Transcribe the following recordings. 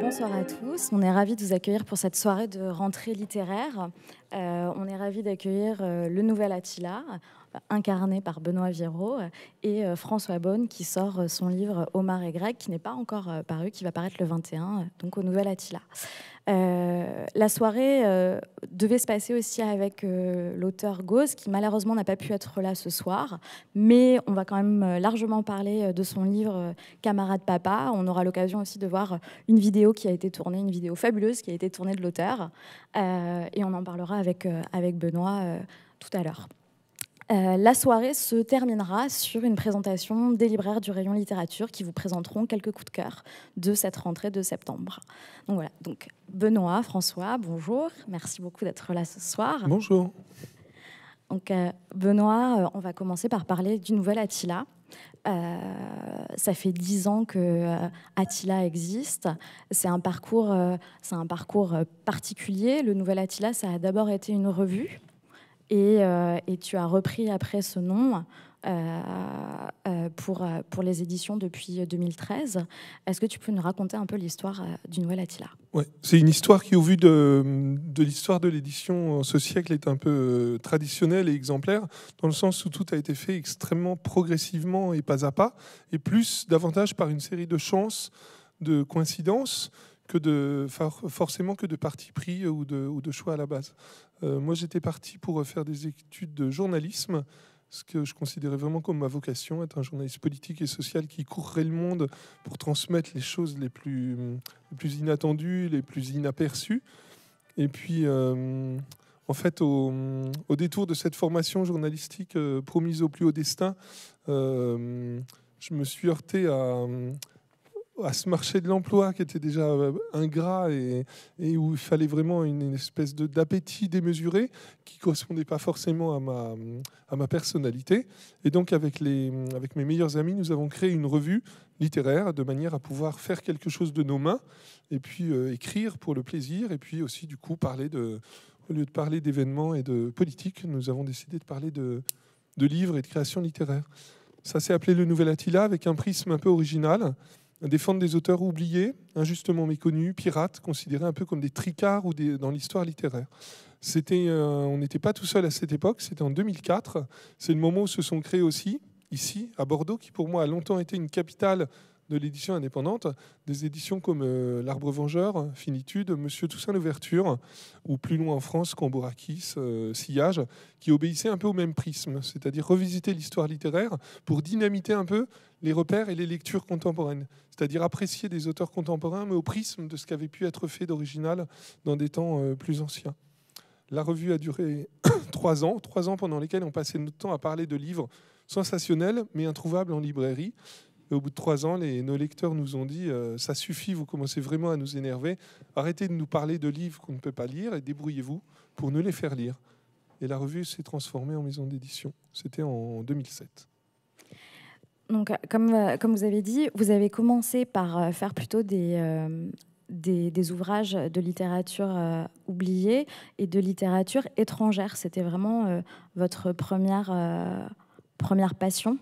Bonsoir à tous. On est ravis de vous accueillir pour cette soirée de rentrée littéraire. Euh, on est ravis d'accueillir euh, le Nouvel Attila, incarné par Benoît Viraud, euh, et euh, François Beaune, qui sort euh, son livre Omar et Grec, qui n'est pas encore paru, qui va paraître le 21, donc au Nouvel Attila. la soirée devait se passer aussi avec l'auteur Gauze, qui malheureusement n'a pas pu être là ce soir, mais on va quand même largement parler de son livre Camarade Papa. On aura l'occasion aussi de voir une vidéo qui a été tournée, une vidéo fabuleuse qui a été tournée de l'auteur, et on en parlera avec, avec Benoît tout à l'heure. Euh, la soirée se terminera sur une présentation des libraires du rayon littérature qui vous présenteront quelques coups de cœur de cette rentrée de septembre. Donc voilà, donc Benoît, François, bonjour, merci beaucoup d'être là ce soir. Bonjour. Donc euh, Benoît, euh, on va commencer par parler du nouvel Attila. ça fait dix ans que Attila existe. C'est un parcours, c'est un parcours particulier. Le Nouvel Attila, ça a d'abord été une revue euh, et, tu as repris après ce nom euh, euh, pour, pour les éditions depuis 2013. Est-ce que tu peux nous raconter un peu l'histoire du Noël Attila ouais, C'est une histoire qui, au vu de, de l'histoire de l'édition, ce siècle est un peu traditionnelle et exemplaire, dans le sens où tout a été fait extrêmement progressivement et pas à pas, et plus davantage par une série de chances, de coïncidences que de forcément que de parti pris euh, ou de, ou de choix à la base. Euh, moi, j'étais parti pour euh, faire des études de journalisme, ce que je considérais vraiment comme ma vocation, être un journaliste politique et social qui courrait le monde pour transmettre les choses les plus, les plus inattendues, les plus inaperçues. Et puis, en fait, au, au, détour de cette formation journalistique promise au plus haut destin, je me suis heurté à à ce marché de l'emploi qui était déjà euh, ingrat et, où il fallait vraiment une, espèce d'appétit démesuré qui correspondait pas forcément à ma, à ma personnalité. Et donc avec, les, avec mes meilleurs amis, nous avons créé une revue littéraire de manière à pouvoir faire quelque chose de nos mains et puis euh, écrire pour le plaisir et puis aussi du coup parler de... Au lieu de parler d'événements et de politique, nous avons décidé de parler de, de livres et de création littéraire. Ça s'est appelé Le Nouvel Attila avec un prisme un peu original défendre des auteurs oubliés, injustement méconnus, pirates, considérés un peu comme des tricards dans l'histoire littéraire. Euh, on n'était pas tout seul à cette époque, c'était en 2004. C'est le moment où se sont créés aussi, ici, à Bordeaux, qui pour moi a longtemps été une capitale de l'édition indépendante, des éditions comme euh, L'Arbre Vengeur, Finitude, Monsieur Toussaint l'Ouverture, ou plus loin en France, Cambourakis, euh, Sillage, qui obéissaient un peu au même prisme, c'est-à-dire revisiter l'histoire littéraire pour dynamiter un peu les repères et les lectures contemporaines, c'est-à-dire apprécier des auteurs contemporains, mais au prisme de ce qu'avait pu être fait d'original dans des temps euh, plus anciens. La revue a duré trois ans, trois ans pendant lesquels on passait notre temps à parler de livres sensationnels mais introuvables en librairie. Et au bout de trois ans, les, nos lecteurs nous ont dit euh, ça suffit, vous commencez vraiment à nous énerver. Arrêtez de nous parler de livres qu'on ne peut pas lire et débrouillez-vous pour nous les faire lire. Et la revue s'est transformée en maison d'édition. C'était en 2007. Donc, euh, comme, euh, comme vous avez dit, vous avez commencé par faire plutôt des, des, ouvrages de littérature oubliée et de littérature étrangère. C'était vraiment votre première, première passion.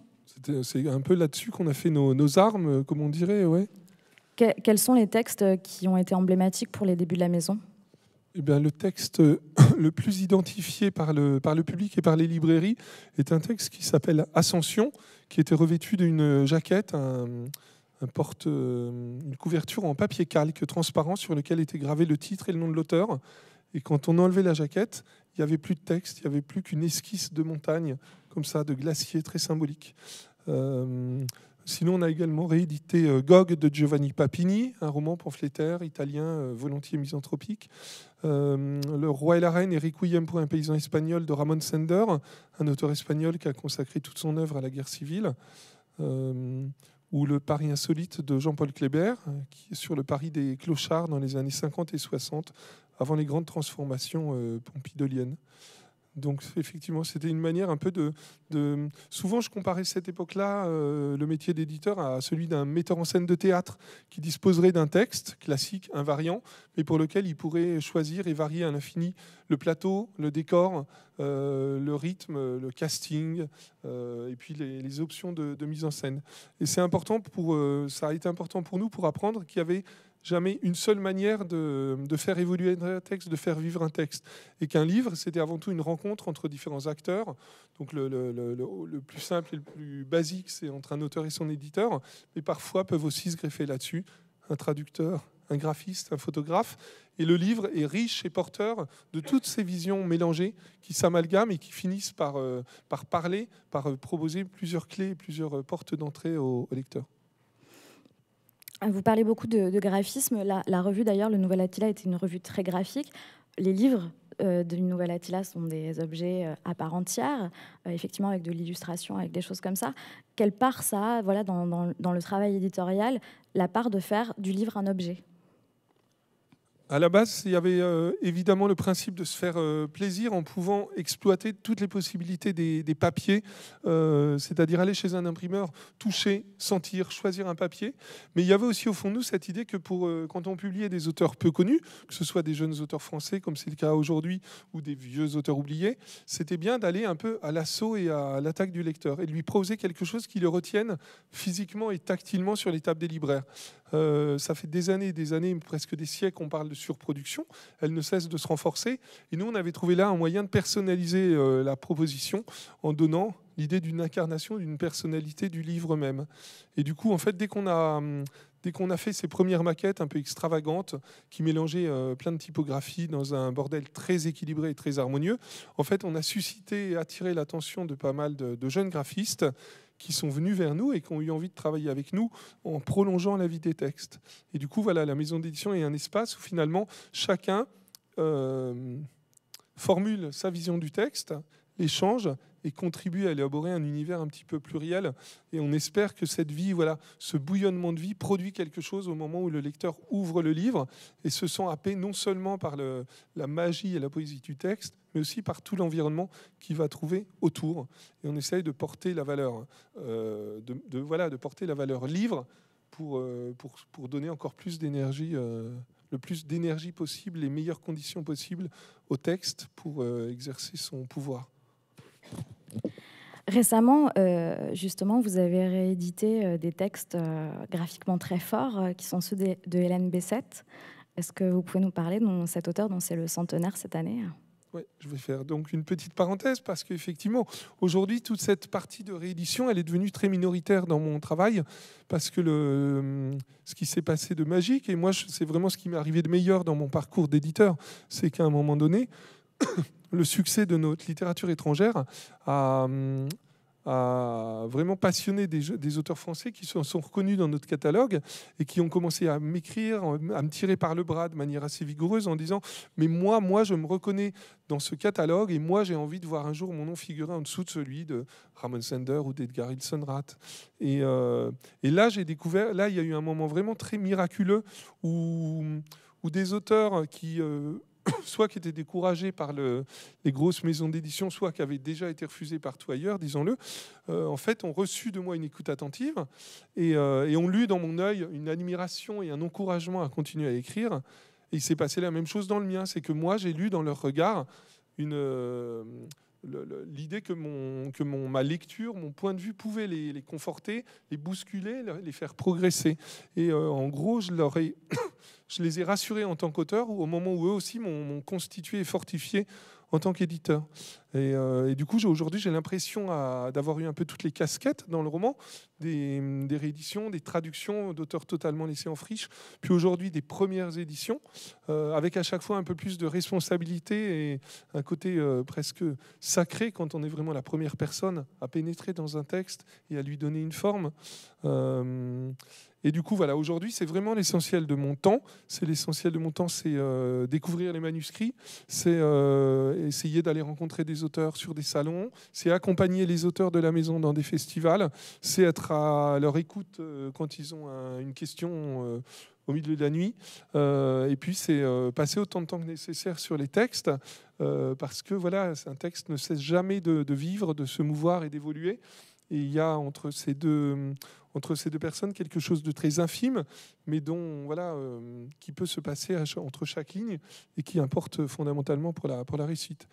C'est un peu là-dessus qu'on a fait nos, armes, euh, comme on dirait, ouais. quels sont les textes euh, qui ont été emblématiques pour les débuts de la maison eh bien, le texte euh, le plus identifié par le, par le public et par les librairies est un texte qui s'appelle Ascension, qui était revêtu d'une jaquette, un porte, une couverture en papier calque transparent sur lequel était gravé le titre et le nom de l'auteur. Et quand on enlevait la jaquette, il n'y avait plus de texte, il n'y avait plus qu'une esquisse de montagne comme ça, de glaciers très symbolique. Euh, sinon, on a également réédité euh, Gog de Giovanni Papini, un roman pamphlétaire italien euh, volontiers misanthropique. Le roi et la reine et pour un paysan espagnol de Ramon Sender, un auteur espagnol qui a consacré toute son œuvre à la guerre civile. ou le Paris insolite de Jean-Paul Kléber, qui est sur le Paris des clochards dans les années 50 et 60, avant les grandes transformations pompidoliennes. Donc effectivement, c'était une manière un peu de, Souvent, je comparais cette époque-là, euh, le métier d'éditeur, à celui d'un metteur en scène de théâtre qui disposerait d'un texte classique, invariant, mais pour lequel il pourrait choisir et varier à l'infini le plateau, le décor, euh, le rythme, le casting, euh, et puis les, options de, mise en scène. Et c'est important pour... ça a été important pour nous pour apprendre qu'il y avait jamais une seule manière de, faire évoluer un texte, de faire vivre un texte. Et qu'un livre, c'était avant tout une rencontre entre différents acteurs. Donc le, plus simple et le plus basique, c'est entre un auteur et son éditeur, mais parfois peuvent aussi se greffer là-dessus un traducteur, un graphiste, un photographe. Et le livre est riche et porteur de toutes ces visions mélangées qui s'amalgament et qui finissent par, euh, parler, par euh, proposer plusieurs clés, plusieurs euh, portes d'entrée au lecteur. Vous parlez beaucoup de, graphisme. La, revue, d'ailleurs, le Nouvel Attila était une revue très graphique. Les livres euh, de du Nouvel Attila sont des objets euh, à part entière, euh, effectivement avec de l'illustration, avec des choses comme ça. Quelle part ça a voilà, dans le travail éditorial, la part de faire du livre un objet à la base, il y avait euh, évidemment le principe de se faire euh, plaisir en pouvant exploiter toutes les possibilités des, papiers, euh, c'est-à-dire aller chez un imprimeur, toucher, sentir, choisir un papier. Mais il y avait aussi au fond de nous cette idée que pour, quand on publiait des auteurs peu connus, que ce soit des jeunes auteurs français comme c'est le cas aujourd'hui, ou des vieux auteurs oubliés, c'était bien d'aller un peu à l'assaut et à l'attaque du lecteur et de lui proposer quelque chose qui le retienne physiquement et tactilement sur les tables des libraires. ça fait des années des années, presque des siècles, on parle de surproduction. Elle ne cesse de se renforcer. Et nous, on avait trouvé là un moyen de personnaliser euh, la proposition en donnant l'idée d'une incarnation, d'une personnalité du livre même. Et du coup, en fait, dès qu'on a, hum, dès qu'on a fait ces premières maquettes un peu extravagantes, qui mélangeaient euh, plein de typographies dans un bordel très équilibré et très harmonieux, en fait, on a suscité et attiré l'attention de pas mal de jeunes graphistes qui sont venus vers nous et qui ont eu envie de travailler avec nous en prolongeant la vie des textes. Et du coup, voilà, la maison d'édition est un espace où finalement chacun euh, formule sa vision du texte, l'échange et contribue à élaborer un univers un petit peu pluriel. Et on espère que cette vie, voilà, ce bouillonnement de vie produit quelque chose au moment où le lecteur ouvre le livre et se sent happé non seulement par la magie et la poésie du texte, mais aussi par tout l'environnement qu'il va trouver autour. Et on essaye de porter la valeur, euh, de, voilà, de porter la valeur livre pour, euh, pour, donner encore plus d'énergie. Euh, le plus d'énergie possible, les meilleures conditions possibles au texte pour exercer son pouvoir. Récemment, euh, justement, vous avez réédité euh, des textes euh, graphiquement très forts, qui sont ceux de, de Hélène Bessette. Est-ce que vous pouvez nous parler de cet auteur dont c'est le centenaire cette année oui, je vais faire donc une petite parenthèse parce qu'effectivement, aujourd'hui, toute cette partie de réédition, elle est devenue très minoritaire dans mon travail parce que le, ce qui s'est passé de magique, et moi, c'est vraiment ce qui m'est arrivé de meilleur dans mon parcours d'éditeur, c'est qu'à un moment donné, le succès de notre littérature étrangère a, hum, vraiment passionné des, auteurs français qui sont, sont, reconnus dans notre catalogue et qui ont commencé à m'écrire, à me tirer par le bras de manière assez vigoureuse en disant mais moi, moi, je me reconnais dans ce catalogue et moi, j'ai envie de voir un jour mon nom figurer en dessous de celui de Ramon Sander ou d'Edgar Hilson euh, Et, là, j'ai découvert, là, il y a eu un moment vraiment très miraculeux où, des auteurs qui euh, soit qui étaient découragés par les grosses maisons d'édition, soit qui avaient déjà été refusés partout ailleurs, disons-le, euh, en fait, ont reçu de moi une écoute attentive euh, et, ont lu dans mon œil une admiration et un encouragement à continuer à écrire. Et il s'est passé la même chose dans le mien, c'est que moi, j'ai lu dans leur regard une... Euh, l'idée que, ma lecture, mon point de vue pouvait les, conforter, les bousculer, les faire progresser. Et en gros, je leur ai je les ai rassurés en tant qu'auteur, au moment où eux aussi m'ont constitué et fortifié en tant qu'éditeur. Et, euh, du coup, aujourd'hui, j'ai l'impression d'avoir eu un peu toutes les casquettes dans le roman, des, rééditions, des traductions d'auteurs totalement laissés en friche, puis aujourd'hui des premières éditions, euh, avec à chaque fois un peu plus de responsabilité et un côté euh, presque sacré quand on est vraiment la première personne à pénétrer dans un texte et à lui donner une forme. Et du coup, voilà, aujourd'hui, c'est vraiment l'essentiel de mon temps. C'est l'essentiel de mon temps, c'est euh, découvrir les manuscrits, c'est euh, essayer d'aller rencontrer des auteurs sur des salons, c'est accompagner les auteurs de la maison dans des festivals, c'est être à leur écoute euh, quand ils ont une question au milieu de la nuit. et puis, c'est passer autant de temps que nécessaire sur les textes, parce que voilà, un texte ne cesse jamais de, de vivre, de se mouvoir et d'évoluer. Et il y a entre ces deux, entre ces deux personnes quelque chose de très infime, mais dont voilà, euh, qui peut se passer entre chaque ligne et qui importe fondamentalement pour la, pour la réussite.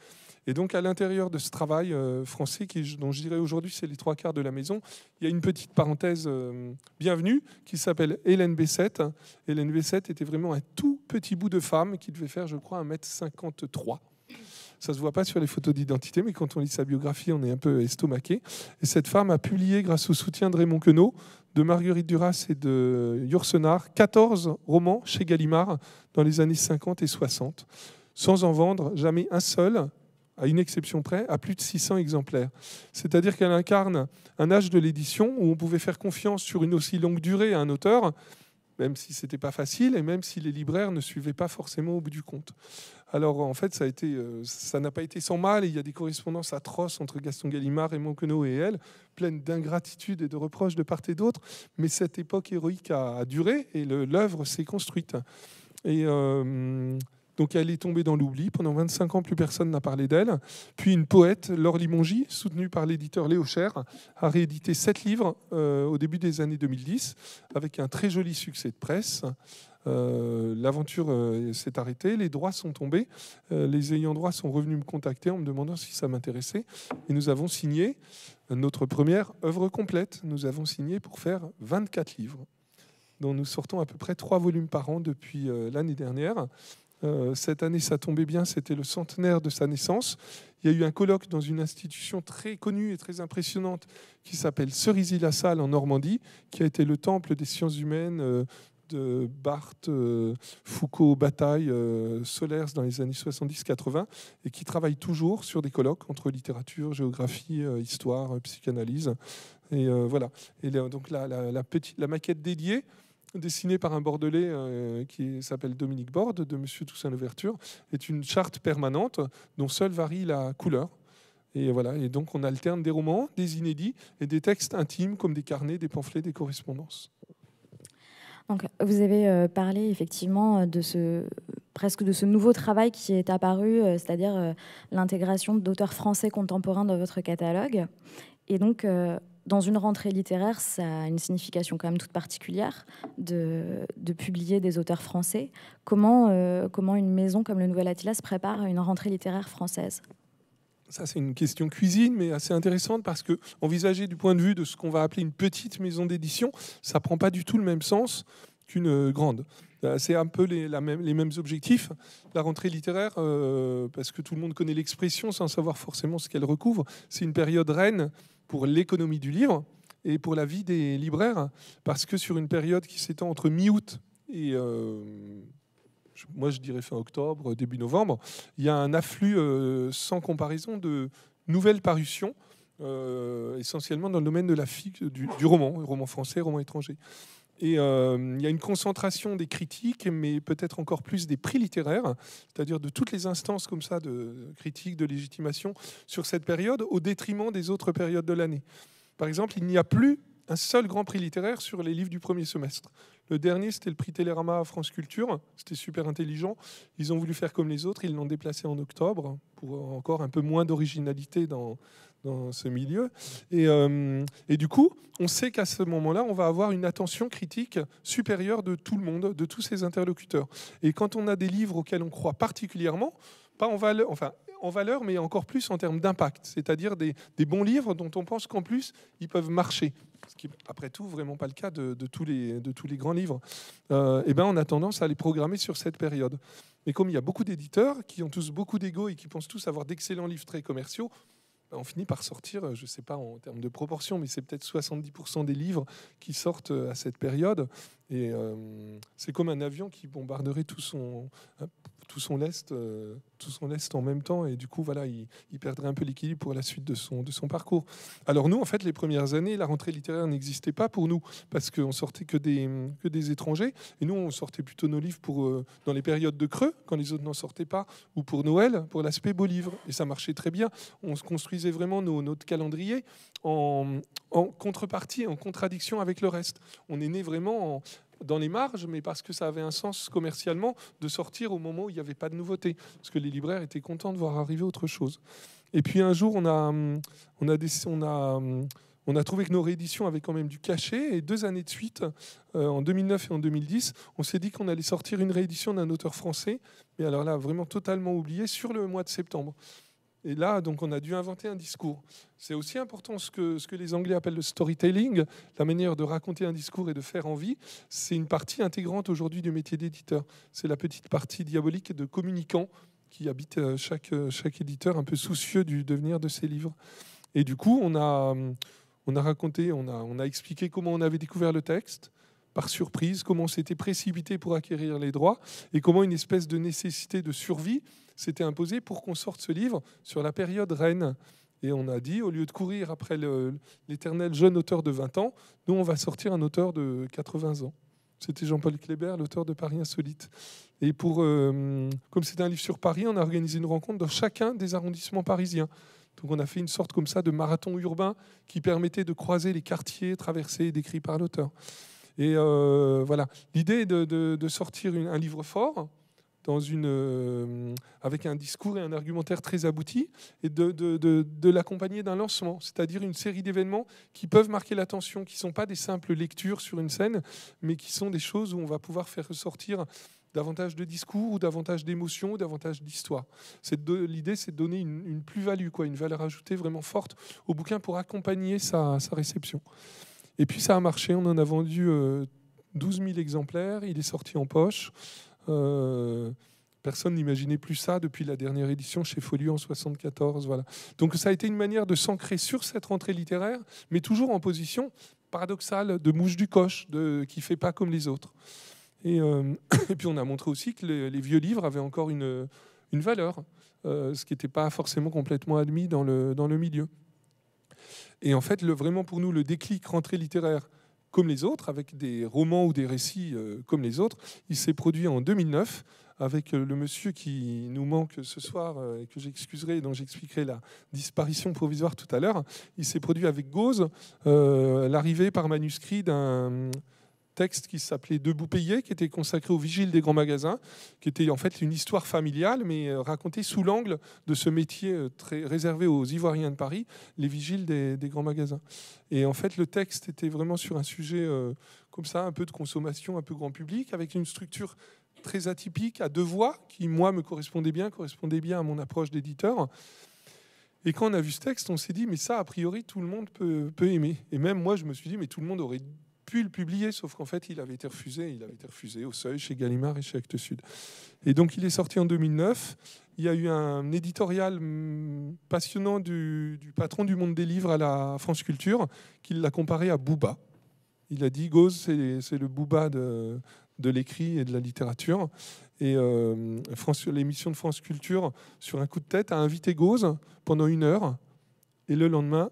Et donc à l'intérieur de ce travail euh, français, dont je dirais aujourd'hui c'est les trois quarts de la maison, il y a une petite parenthèse euh, bienvenue qui s'appelle Hélène Bessette. Hélène 7 était vraiment un tout petit bout de femme qui devait faire, je crois, 1,53 m 53 ça se voit pas sur les photos d'identité, mais quand on lit sa biographie, on est un peu estomaqué. Et cette femme a publié, grâce au soutien de Raymond Queneau, de Marguerite Duras et de Yourcenar, 14 romans chez Gallimard dans les années 50 et 60, sans en vendre jamais un seul, à une exception près, à plus de 600 exemplaires. C'est-à-dire qu'elle incarne un âge de l'édition où on pouvait faire confiance sur une aussi longue durée à un auteur même si c'était pas facile et même si les libraires ne suivaient pas forcément au bout du compte. Alors en fait, ça a été, euh, ça n'a pas été sans mal. Et il y a des correspondances atroces entre Gaston Gallimard et Queneau et elle, pleines d'ingratitude et de reproches de part et d'autre. Mais cette époque héroïque a, duré et l'œuvre s'est construite. Et euh, donc elle est tombée dans l'oubli. Pendant 25 ans, plus personne n'a parlé d'elle. Puis une poète, Laure Limongi, soutenue par l'éditeur Léo Cher, a réédité sept livres euh, au début des années 2010, avec un très joli succès de presse. Euh, l'aventure euh, s'est arrêtée, les droits sont tombés, les ayants droit sont revenus me contacter en me demandant si ça m'intéressait. Et nous avons signé notre première œuvre complète. Nous avons signé pour faire 24 livres, dont nous sortons à peu près trois volumes par an depuis l'année dernière. Euh, cette année, ça tombait bien, c'était le centenaire de sa naissance. Il y a eu un colloque dans une institution très connue et très impressionnante qui s'appelle Cerisy-la-Salle en Normandie, qui a été le temple des sciences humaines, euh, de Barthes, euh, Foucault, Bataille, Solers dans les années 70-80, et qui travaille toujours sur des colloques entre littérature, géographie, histoire, psychanalyse. Et voilà. Et donc la maquette dédiée dessinée par un Bordelais euh, qui s'appelle Dominique Borde, de Monsieur Toussaint Louverture, est une charte permanente dont seule varie la couleur. Et voilà, et donc on alterne des romans, des inédits et des textes intimes comme des carnets, des pamphlets, des correspondances. Donc, vous avez euh, parlé effectivement de ce presque de ce nouveau travail qui est apparu, euh, c'est-à-dire l'intégration d'auteurs français contemporains dans votre catalogue. Et donc, dans une rentrée littéraire, ça a une signification quand même toute particulière de, publier des auteurs français. Comment, euh, comment une maison comme le Nouvel Attila se prépare à une rentrée littéraire française ça, c'est une question cuisine, mais assez intéressante parce que envisager du point de vue de ce qu'on va appeler une petite maison d'édition, ça prend pas du tout le même sens qu'une euh, grande. Euh, c'est un peu les, mêmes objectifs. La rentrée littéraire, euh, parce que tout le monde connaît l'expression sans savoir forcément ce qu'elle recouvre, c'est une période reine pour l'économie du livre et pour la vie des libraires, parce que sur une période qui s'étend entre mi-août et... moi, je dirais fin octobre, début novembre, il y a un afflux sans comparaison de nouvelles parutions, essentiellement dans le domaine de la fiction du, du roman, roman français, roman étranger. Et euh, il y a une concentration des critiques, mais peut-être encore plus des prix littéraires, c'est-à-dire de toutes les instances comme ça de critique, de légitimation sur cette période, au détriment des autres périodes de l'année. Par exemple, il n'y a plus un seul grand prix littéraire sur les livres du premier semestre. Le dernier, c'était le prix Télérama à France Culture. C'était super intelligent. Ils ont voulu faire comme les autres. Ils l'ont déplacé en octobre pour encore un peu moins d'originalité dans, dans ce milieu. Et, euh, et du coup, on sait qu'à ce moment-là, on va avoir une attention critique supérieure de tout le monde, de tous ses interlocuteurs. Et quand on a des livres auxquels on croit particulièrement, pas en valeur, enfin en valeur, mais encore plus en termes d'impact, c'est-à-dire des, bons livres dont on pense qu'en plus, ils peuvent marcher. Ce qui, après tout, vraiment pas le cas de, tous, les, de tous les grands livres. Euh, et eh ben, on a tendance à les programmer sur cette période. Mais comme il y a beaucoup d'éditeurs qui ont tous beaucoup d'ego et qui pensent tous avoir d'excellents livres très commerciaux, on finit par sortir, euh, je ne sais pas en termes de proportion, mais c'est peut-être 70% des livres qui sortent euh, à cette période. Et euh, c'est comme un avion qui bombarderait tout son, euh, tout son lest, euh, tout son lest en même temps, et du coup, voilà, il, perdrait un peu l'équilibre pour la suite de son, de son parcours. Alors nous, en fait, les premières années, la rentrée littéraire n'existait pas pour nous, parce qu'on sortait que des, que des étrangers, et nous, on sortait plutôt nos livres pour, dans les périodes de creux, quand les autres n'en sortaient pas, ou pour Noël, pour l'aspect beau livre, et ça marchait très bien. On se construisait vraiment nos, notre calendrier en, en contrepartie, en contradiction avec le reste. On est né vraiment en, dans les marges, mais parce que ça avait un sens commercialement de sortir au moment où il n'y avait pas de nouveauté, parce que les libraires étaient contents de voir arriver autre chose. Et puis un jour, on a, hum, on a, on hum, on a trouvé que nos rééditions avaient quand même du cachet, et deux années de suite, euh, en 2009 et en 2010, on s'est dit qu'on allait sortir une réédition d'un auteur français, mais alors là, vraiment totalement oublié, sur le mois de septembre. Et là, donc, on a dû inventer un discours. C'est aussi important ce que, ce que les Anglais appellent le storytelling, la manière de raconter un discours et de faire envie. C'est une partie intégrante aujourd'hui du métier d'éditeur. C'est la petite partie diabolique de communicant qui habite euh, chaque, euh, chaque éditeur, un peu soucieux du devenir de ses livres. Et du coup, on a, euh, on a raconté, on a expliqué comment on avait découvert le texte, par surprise, comment on s'était précipité pour acquérir les droits, et comment une espèce de nécessité de survie s'était imposé pour qu'on sorte ce livre sur la période reine. Et on a dit, au lieu de courir après l'éternel jeune auteur de 20 ans, nous, on va sortir un auteur de 80 ans. C'était Jean-Paul Kléber, l'auteur de Paris Insolite. Et pour, euh, comme c'était un livre sur Paris, on a organisé une rencontre dans chacun des arrondissements parisiens. Donc on a fait une sorte comme ça de marathon urbain qui permettait de croiser les quartiers traversés et décrits par l'auteur. Et euh, voilà, l'idée de, de, sortir un livre fort, dans une, euh, avec un discours et un argumentaire très abouti, et de, l'accompagner d'un lancement, c'est-à-dire une série d'événements qui peuvent marquer l'attention, qui ne sont pas des simples lectures sur une scène, mais qui sont des choses où on va pouvoir faire ressortir davantage de discours ou davantage d'émotions ou davantage d'histoire. L'idée, c'est de donner une, plus-value, quoi, une valeur ajoutée vraiment forte au bouquin pour accompagner sa, réception. Et puis ça a marché, on en a vendu 12 euh, 000 exemplaires, il est sorti en poche. Euh, personne n'imaginait plus ça depuis la dernière édition chez Folio en 74. Voilà. Donc ça a été une manière de s'ancrer sur cette rentrée littéraire, mais toujours en position paradoxale de mouche du coche, de, qui fait pas comme les autres. Et, euh, puis on a montré aussi que les, vieux livres avaient encore une, une valeur, euh, ce qui n'était pas forcément complètement admis dans le, dans le milieu. Et en fait, vraiment pour nous, le déclic rentrée littéraire, comme les autres, avec des romans ou des récits euh, comme les autres. Il s'est produit en 2009 avec euh, le monsieur qui nous manque ce soir euh, et que j'excuserai, dont j'expliquerai la disparition provisoire tout à l'heure. Il s'est produit avec Gauze l'arrivée par manuscrit d'un texte qui s'appelait Debout payé, qui était consacré aux vigiles des grands magasins, qui était en fait une histoire familiale, mais euh, racontée sous l'angle de ce métier euh, très réservé aux Ivoiriens de Paris, les vigiles des, grands magasins. Et en fait, le texte était vraiment sur un sujet euh, comme ça, un peu de consommation, un peu grand public, avec une structure très atypique à deux voix, qui, moi, me correspondait bien, correspondait bien à mon approche d'éditeur. Et quand on a vu ce texte, on s'est dit, mais ça, a priori, tout le monde peut, peut, aimer. Et même moi, je me suis dit, mais tout le monde aurait pu le publier, sauf qu'en fait, il avait été refusé. Il avait été refusé au Seuil, chez Gallimard et chez Actes Sud. Et donc, il est sorti en 2009. Il y a eu un éditorial hum, passionnant du, patron du monde des livres à la France Culture, qui l'a comparé à Booba. Il a dit Gauze, c'est le Booba de, l'écrit et de la littérature. Et euh, l'émission de France Culture, sur un coup de tête, a invité Gauze pendant une heure. Et le lendemain,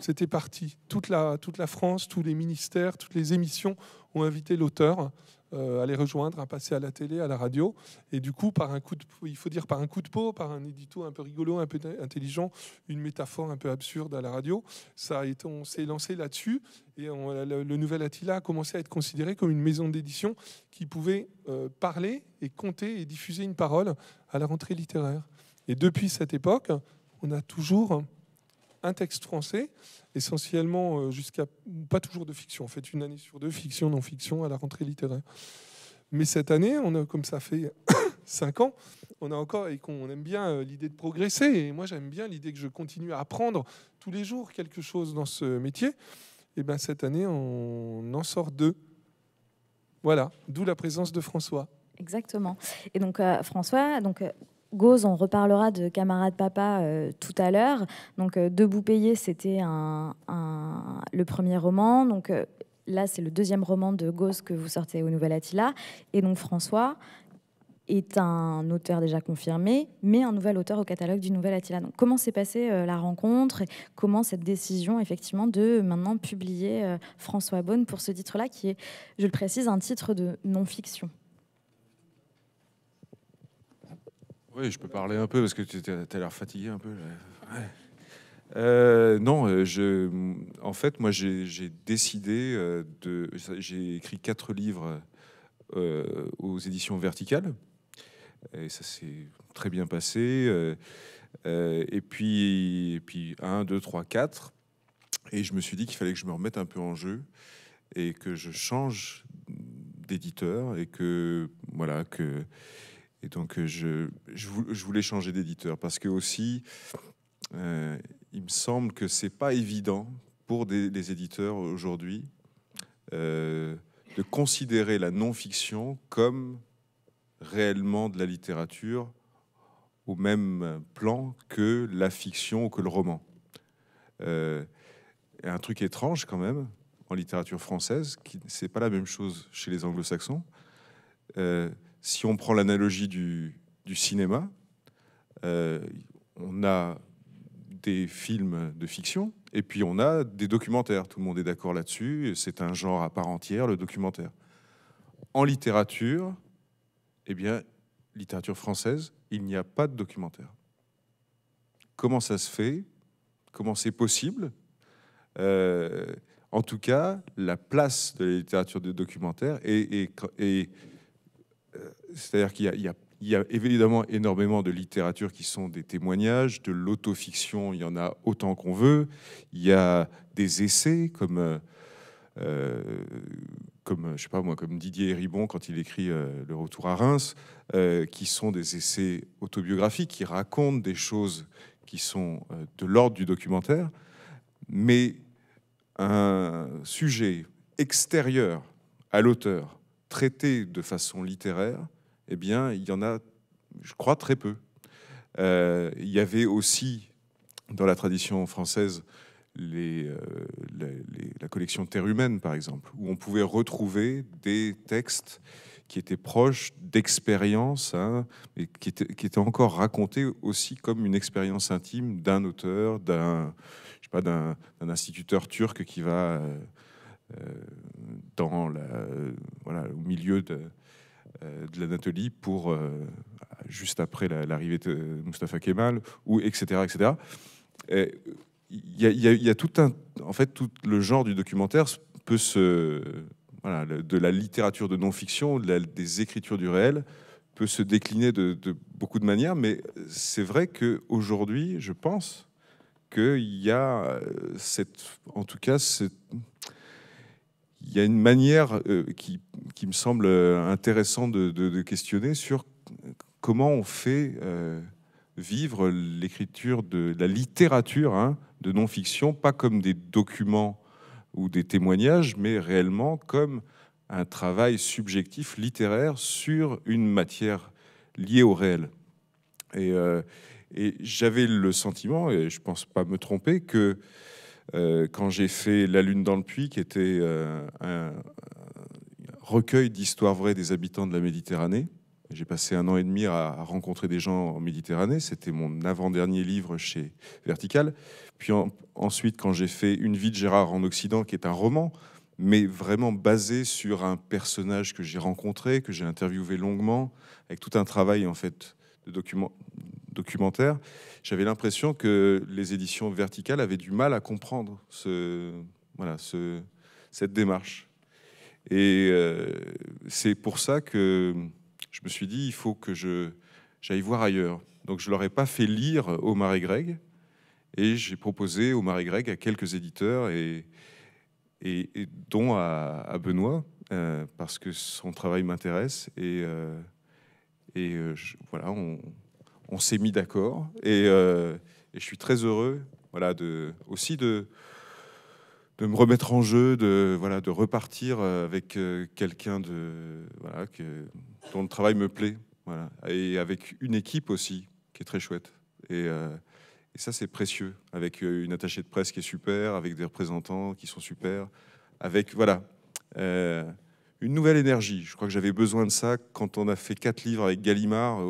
c'était parti. Toute la, France, tous les ministères, toutes les émissions ont invité l'auteur euh, à les rejoindre, à passer à la télé, à la radio. Et du coup, par un coup de, il faut dire par un coup de peau, par un édito un peu rigolo, un peu intelligent, une métaphore un peu absurde à la radio, ça a été, on s'est lancé là-dessus. Et le, nouvel Attila a commencé à être considéré comme une maison d'édition qui pouvait euh, parler et compter et diffuser une parole à la rentrée littéraire. Et depuis cette époque, on a toujours un texte français, essentiellement euh, jusqu'à pas toujours de fiction, en fait une année sur deux, fiction, non-fiction, à la rentrée littéraire. Mais cette année, on a, comme ça fait cinq ans, on a encore, et qu'on aime bien euh, l'idée de progresser, et moi j'aime bien l'idée que je continue à apprendre tous les jours quelque chose dans ce métier, et eh bien cette année, on en sort deux. Voilà, d'où la présence de François. Exactement. Et donc euh, François, donc, Gauze, on reparlera de Camarade Papa euh, tout à l'heure. Donc, euh, Debout payé, c'était le premier roman. Donc, euh, là, c'est le deuxième roman de Gauze que vous sortez au Nouvel Attila. Et donc, François est un auteur déjà confirmé, mais un nouvel auteur au catalogue du Nouvel Attila. Donc, comment s'est passée la rencontre comment cette décision, effectivement, de maintenant publier François Beaune pour ce titre-là, qui est, je le précise, un titre de non-fiction Oui, je peux parler un peu parce que tu as l'air fatigué un peu. Euh, non, euh, je, en fait, moi, j'ai décidé euh, de. J'ai écrit quatre livres aux éditions verticales. Et ça s'est très bien passé. et, puis, puis, un, deux, trois, quatre. Et je me suis dit qu'il fallait que je me remette un peu en jeu et que je change d'éditeur et que, voilà, que et donc, euh, je, je, voulais changer d'éditeur parce que aussi, euh, il me semble que c'est pas évident pour des, les éditeurs aujourd'hui euh, de considérer la non-fiction comme réellement de la littérature au même plan que la fiction ou que le roman. un truc étrange quand même en littérature française, ce n'est pas la même chose chez les anglo-saxons si on prend l'analogie du, cinéma, euh, on a des films de fiction et puis on a des documentaires. Tout le monde est d'accord là-dessus. C'est un genre à part entière, le documentaire. En littérature, eh bien, littérature française, il n'y a pas de documentaire. Comment ça se fait Comment c'est possible euh, En tout cas, la place de la littérature de documentaire est, est c'est-à-dire qu'il y, a, évidemment énormément de littérature qui sont des témoignages, de l'autofiction, il y en a autant qu'on veut. Il y a des essais comme, euh, euh, je sais pas moi, comme Didier Ribon quand il écrit euh, Le Retour à Reims, qui sont des essais autobiographiques qui racontent des choses qui sont de l'ordre du documentaire, mais un sujet extérieur à l'auteur traité de façon littéraire eh bien, il y en a, je crois, très peu. Euh, il y avait aussi, dans la tradition française, euh, les, la collection Terre humaine, par exemple, où on pouvait retrouver des textes qui étaient proches d'expériences, hein, qui étaient, encore racontés aussi comme une expérience intime d'un auteur, d'un d'un instituteur turc qui va euh, dans la, voilà, au milieu de, euh, de l'Anatolie pour euh, juste après l'arrivée de Mustafa Kemal, ou etc. etc. il y, a tout un, en fait, tout le genre du documentaire peut se, de la littérature de non-fiction, des écritures du réel, peut se décliner de, beaucoup de manières. Mais c'est vrai que aujourd'hui, je pense qu'il y a euh, cette, en tout cas, cette, il y a une manière euh, qui, me semble euh, intéressante de, questionner sur comment on fait euh, vivre l'écriture de la littérature hein, de non-fiction, pas comme des documents ou des témoignages, mais réellement comme un travail subjectif littéraire sur une matière liée au réel. Et, et j'avais le sentiment, et je ne pense pas me tromper, que euh, quand j'ai fait La Lune dans le puits, qui était euh, un recueil d'histoires vraies des habitants de la Méditerranée. J'ai passé un an et demi à, rencontrer des gens en Méditerranée. C'était mon avant-dernier livre chez Vertical. Puis ensuite, quand j'ai fait Une vie de Gérard en Occident, qui est un roman, mais vraiment basé sur un personnage que j'ai rencontré, que j'ai interviewé longuement, avec tout un travail en fait de, document, documentaire, j'avais l'impression que les éditions verticales avaient du mal à comprendre ce, voilà, ce, cette démarche. Et euh, c'est pour ça que je me suis dit, il faut que je, j'aille voir ailleurs. Donc je ne leur ai pas fait lire Omar et Greg, et j'ai proposé Omar et Greg à quelques éditeurs, et, et, dont à, Benoît, euh, parce que son travail m'intéresse, et, euh, et voilà, on, on s'est mis d'accord. Euh, et, je suis très heureux voilà, aussi de, de me remettre en jeu, de, voilà, de repartir euh, avec euh, quelqu'un de, voilà, que, dont le travail me plaît. Voilà. Et avec une équipe aussi qui est très chouette. Et, ça, c'est précieux. Avec une attachée de presse qui est super, avec des représentants qui sont super, avec voilà, une nouvelle énergie. Je crois que j'avais besoin de ça quand on a fait quatre livres avec Gallimard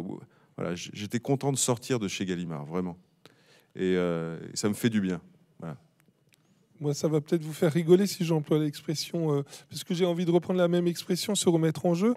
j'étais content de sortir de chez Gallimard, vraiment. Et euh, ça me fait du bien. Moi, ça va peut-être vous faire rigoler si j'emploie l'expression, euh, parce que j'ai envie de reprendre la même expression, se remettre en jeu.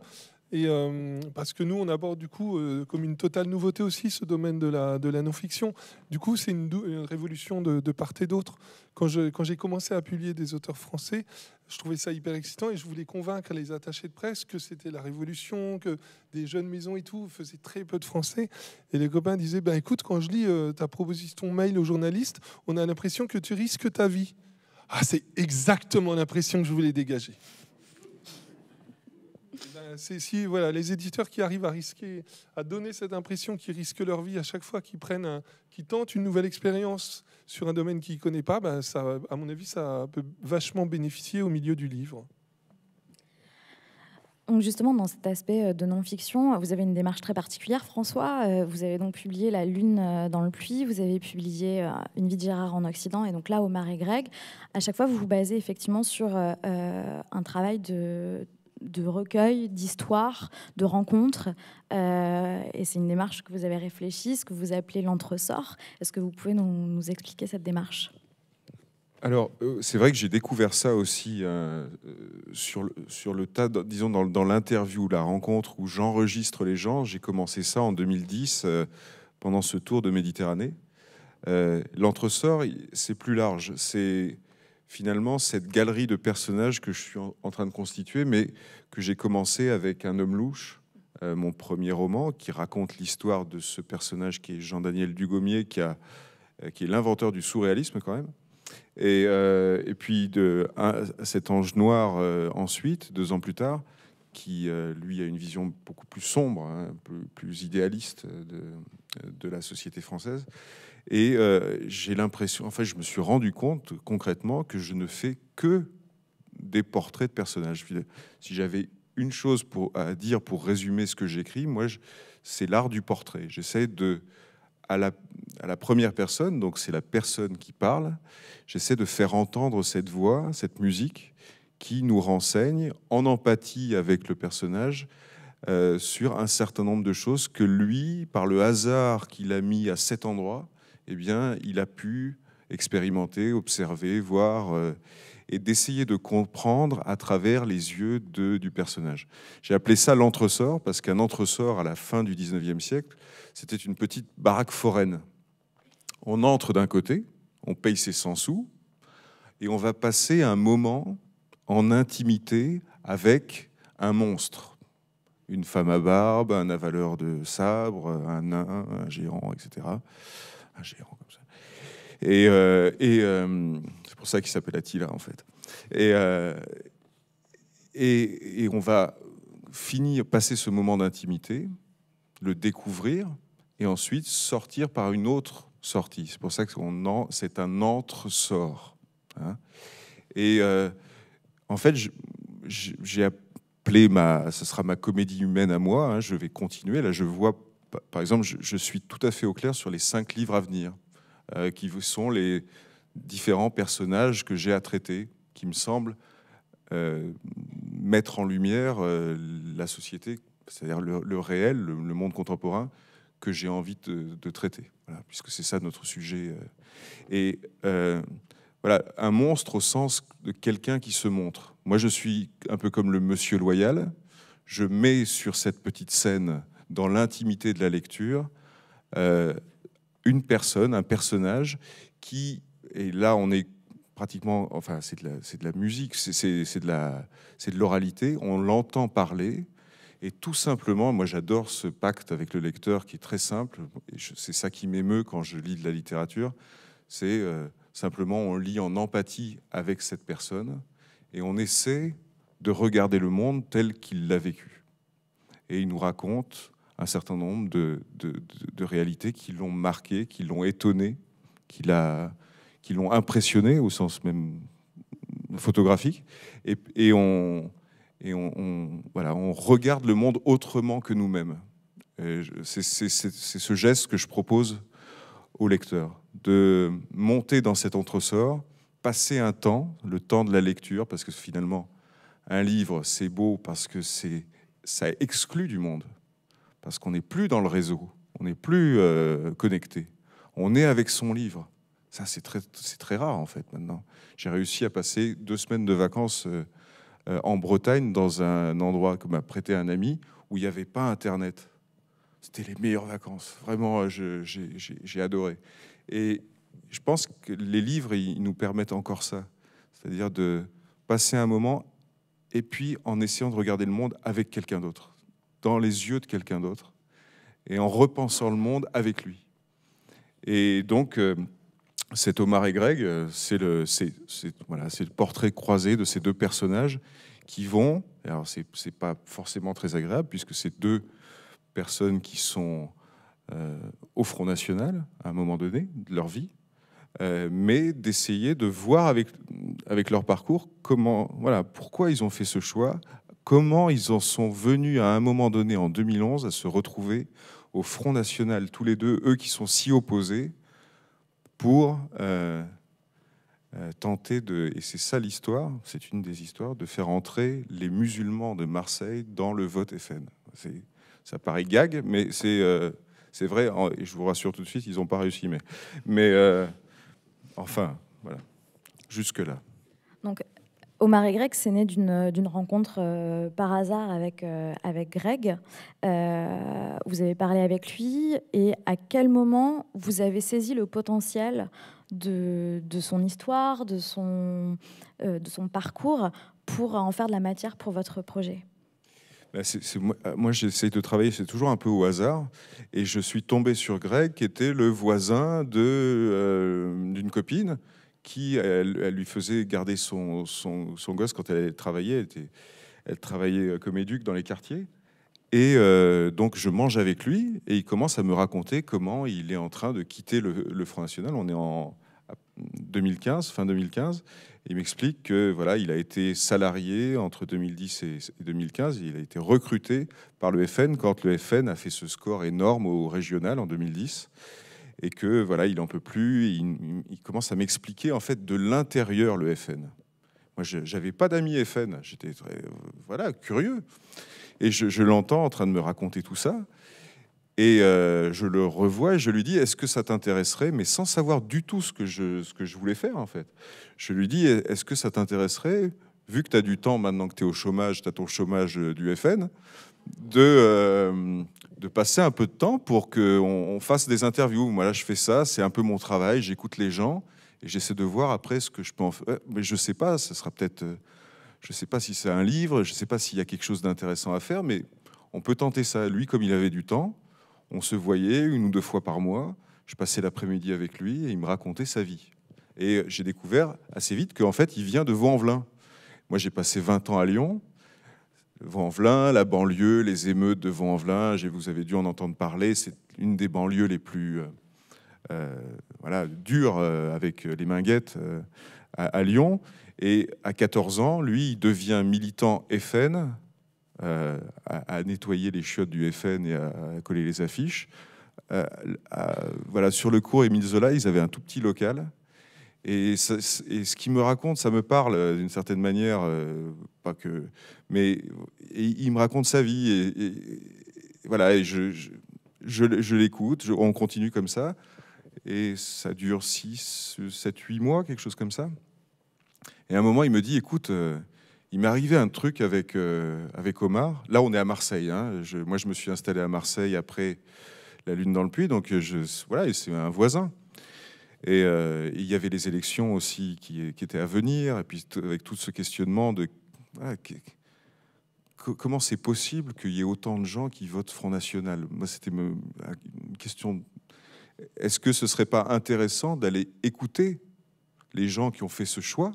Et euh, parce que nous, on aborde du coup euh, comme une totale nouveauté aussi ce domaine de la, non-fiction. Du coup, c'est une, révolution de, part et d'autre. Quand, quand j'ai commencé à publier des auteurs français, je trouvais ça hyper excitant et je voulais convaincre les attachés de presse que c'était la révolution, que des jeunes maisons et tout faisaient très peu de français. Et les copains disaient, ben écoute, quand je lis euh, ta proposition mail aux journalistes, on a l'impression que tu risques ta vie. Ah, c'est exactement l'impression que je voulais dégager c'est si voilà, les éditeurs qui arrivent à risquer, à donner cette impression qu'ils risquent leur vie à chaque fois qu'ils prennent, tentent une nouvelle expérience sur un domaine qu'ils ne connaissent pas, ben, ça, à mon avis, ça peut vachement bénéficier au milieu du livre. Donc justement, dans cet aspect euh, de non-fiction, vous avez une démarche très particulière, François. Euh, vous avez donc publié La Lune euh, dans le puits, vous avez publié Une vie de Gérard en Occident, et donc là, Omar et Greg. À chaque fois, vous vous basez effectivement sur un travail de, de recueil, d'histoire, de rencontres. Euh, et c'est une démarche que vous avez réfléchie, ce que vous appelez l'entresort. Est-ce que vous pouvez nous, expliquer cette démarche alors, euh, c'est vrai que j'ai découvert ça aussi euh, sur, le, sur le tas, disons, dans, dans l'interview, la rencontre où j'enregistre les gens. J'ai commencé ça en 2010, pendant ce tour de Méditerranée. L'entresort, c'est plus large. C'est finalement cette galerie de personnages que je suis en, train de constituer, mais que j'ai commencé avec Un homme louche, euh, mon premier roman, qui raconte l'histoire de ce personnage qui est Jean-Daniel Dugommier, qui, a, euh, qui est l'inventeur du surréalisme quand même. Et, euh, puis de cet ange noir ensuite, deux ans plus tard, qui lui a une vision beaucoup plus sombre, hein, plus, plus, idéaliste de, de la société française. Et euh, j'ai l'impression, en fait, je me suis rendu compte concrètement que je ne fais que des portraits de personnages. Si j'avais une chose pour, à dire pour résumer ce que j'écris, moi, c'est l'art du portrait. J'essaie de, à la, première personne, donc c'est la personne qui parle, j'essaie de faire entendre cette voix, cette musique qui nous renseigne en empathie avec le personnage euh, sur un certain nombre de choses que lui, par le hasard qu'il a mis à cet endroit, eh bien, il a pu expérimenter, observer, voir euh, et d'essayer de comprendre à travers les yeux du personnage. J'ai appelé ça l'entresort parce qu'un entresort à la fin du 19e siècle, c'était une petite baraque foraine. On entre d'un côté, on paye ses 100 sous et on va passer un moment en intimité avec un monstre. Une femme à barbe, un avaleur de sabre, un nain, un géant, etc un géant comme ça. Et, euh, euh, c'est pour ça qu'il s'appelle Attila, en fait. Euh, et, et, on va finir, passer ce moment d'intimité, le découvrir, et ensuite sortir par une autre sortie. C'est pour ça que c'est un entre-sort. Hein. Et en fait, j'ai appelé ma, ce sera ma comédie humaine à moi. Hein, je vais continuer. Là, je vois par exemple, je, suis tout à fait au clair sur les cinq livres à venir, euh, qui sont les différents personnages que j'ai à traiter, qui me semblent euh, mettre en lumière euh, la société, c'est-à-dire le, réel, le, monde contemporain que j'ai envie de, traiter, puisque c'est ça notre sujet. Et voilà, un monstre au sens de quelqu'un qui se montre. Moi, je suis un peu comme le monsieur loyal. Je mets sur cette petite scène dans l'intimité de la lecture, euh, une personne, un personnage qui, et là on est pratiquement, enfin c'est de, de, la musique, c'est de l'oralité, on l'entend parler, et tout simplement, moi j'adore ce pacte avec le lecteur qui est très simple, c'est ça qui m'émeut quand je lis de la littérature, c'est euh, simplement on lit en empathie avec cette personne, et on essaie de regarder le monde tel qu'il l'a vécu. Et il nous raconte un certain nombre de, réalités qui l'ont marqué, qui l'ont étonné, qui, qui l'ont impressionné au sens même photographique. Et, on, et on, voilà, on regarde le monde autrement que nous-mêmes. C'est ce geste que je propose au lecteur, de monter dans cet entresort, passer un temps, le temps de la lecture, parce que finalement, un livre, c'est beau parce que ça exclut du monde parce qu'on n'est plus dans le réseau, on n'est plus euh, connecté, on est avec son livre. Ça, c'est très, très rare en fait maintenant. J'ai réussi à passer deux semaines de vacances euh, euh, en Bretagne dans un endroit que m'a prêté un ami où il n'y avait pas Internet. C'était les meilleures vacances. Vraiment, j'ai adoré. Et je pense que les livres, ils nous permettent encore ça. C'est-à-dire de passer un moment et puis en essayant de regarder le monde avec quelqu'un d'autre dans les yeux de quelqu'un d'autre et en repensant le monde avec lui. Et donc, euh, cet Omar et Greg, euh, c'est le, c'est, le portrait croisé de ces deux personnages qui vont, alors c'est, n'est pas forcément très agréable puisque c'est deux personnes qui sont euh, au Front National à un moment donné de leur vie, mais d'essayer de voir avec, avec leur parcours comment, voilà, pourquoi ils ont fait ce choix, comment ils en sont venus à un moment donné en 2011 à se retrouver au Front National, tous les deux, eux qui sont si opposés, pour euh, euh, tenter de, et c'est ça l'histoire, c'est une des histoires, de faire entrer les musulmans de Marseille dans le vote FN. Ça paraît gag, mais c'est euh, vrai, et je vous rassure tout de suite, ils n'ont pas réussi, mais, mais enfin, voilà, jusque-là. Donc Omar et Greg, c'est né d'une rencontre euh, par hasard avec, euh, avec Greg. Euh, vous avez parlé avec lui et à quel moment vous avez saisi le potentiel de, son histoire, de son, de son parcours pour en faire de la matière pour votre projet ben, moi, moi j'essaie de travailler, c'est toujours un peu au hasard, et je suis tombé sur Greg, qui était le voisin d'une copine, qui, elle, lui faisait garder son, son, gosse quand elle travaillait. Elle, travaillait comme éduque dans les quartiers. Et euh, donc je mange avec lui et il commence à me raconter comment il est en train de quitter le, Front National. On est en 2015, fin 2015. il m'explique que voilà, il a été salarié entre 2010 et 2015. il a été recruté par le FN quand le FN a fait ce score énorme au régional en 2010 et que voilà, il en peut plus. Il, commence à m'expliquer en fait de l'intérieur le FN. Moi, je j'avais pas d'amis FN. J'étais très voilà curieux et je, l'entends en train de me raconter tout ça. Et euh, je le revois et je lui dis Est-ce que ça t'intéresserait Mais sans savoir du tout ce que, je, ce que je voulais faire, en fait. Je lui dis Est-ce que ça t'intéresserait, vu que tu as du temps maintenant que tu es au chômage, tu as ton chômage euh, du FN, de, euh, de passer un peu de temps pour qu'on fasse des interviews. Moi, là, je fais ça, c'est un peu mon travail, j'écoute les gens et j'essaie de voir après ce que je peux en faire. Mais je ne sais pas, ça sera peut-être. Euh, je ne sais pas si c'est un livre, je ne sais pas s'il y a quelque chose d'intéressant à faire, mais on peut tenter ça. Lui, comme il avait du temps, on se voyait une ou deux fois par mois. Je passais l'après-midi avec lui et il me racontait sa vie. Et j'ai découvert assez vite qu'en fait, il vient de Vaux-en-Velin. Moi, j'ai passé 20 ans à Lyon. Vanvelin, la banlieue, les émeutes de Vanvelin, vous avez dû en entendre parler, c'est une des banlieues les plus euh, euh, voilà, dures euh, avec les minguettes à, Lyon. Et à 14 ans, lui, il devient militant FN, à, nettoyer les chiottes du FN et à, coller les affiches. voilà, sur le cours Émile Zola, ils avaient un tout petit local et, ce qu'il me raconte, ça me parle euh, d'une certaine manière, euh, pas que, mais il me raconte sa vie et, voilà, je, je, l'écoute, on continue comme ça et ça dure 6, 7, 8 mois, quelque chose comme ça. Et à un moment, il me dit, écoute, euh, il m'est arrivé un truc avec, avec Omar. Là, on est à Marseille. Hein. moi, je me suis installé à Marseille après la lune dans le puits. Donc, je, voilà, c'est un voisin. Et euh, il y avait les élections aussi qui, étaient à venir, et puis avec tout ce questionnement de comment c'est possible qu'il y ait autant de gens qui votent Front National. Moi, c'était une question. Est-ce que ce serait pas intéressant d'aller écouter les gens qui ont fait ce choix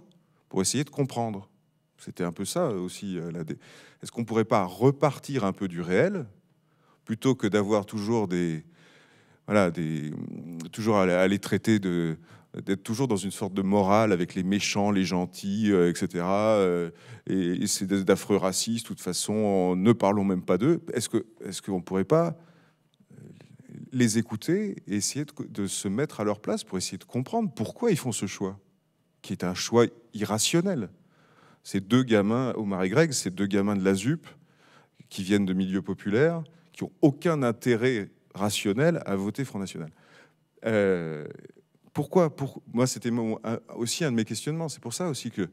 pour essayer de comprendre C'était un peu ça euh, aussi. Euh, est-ce qu'on ne pourrait pas repartir un peu du réel plutôt que d'avoir toujours des voilà, des, toujours à, les traiter de d'être toujours dans une sorte de morale avec les méchants, les gentils, euh, etc. Euh, et, c'est d'affreux racistes, de toute façon, ne parlons même pas d'eux. Est-ce qu'on est ne pourrait pas les écouter et essayer de, de, se mettre à leur place pour essayer de comprendre pourquoi ils font ce choix, qui est un choix irrationnel Ces deux gamins, Omar et Greg, ces deux gamins de la ZUP, qui viennent de milieux populaires, qui n'ont aucun intérêt rationnel à voter Front National. Euh, pourquoi pour, Moi, c'était aussi un de mes questionnements. C'est pour ça aussi que.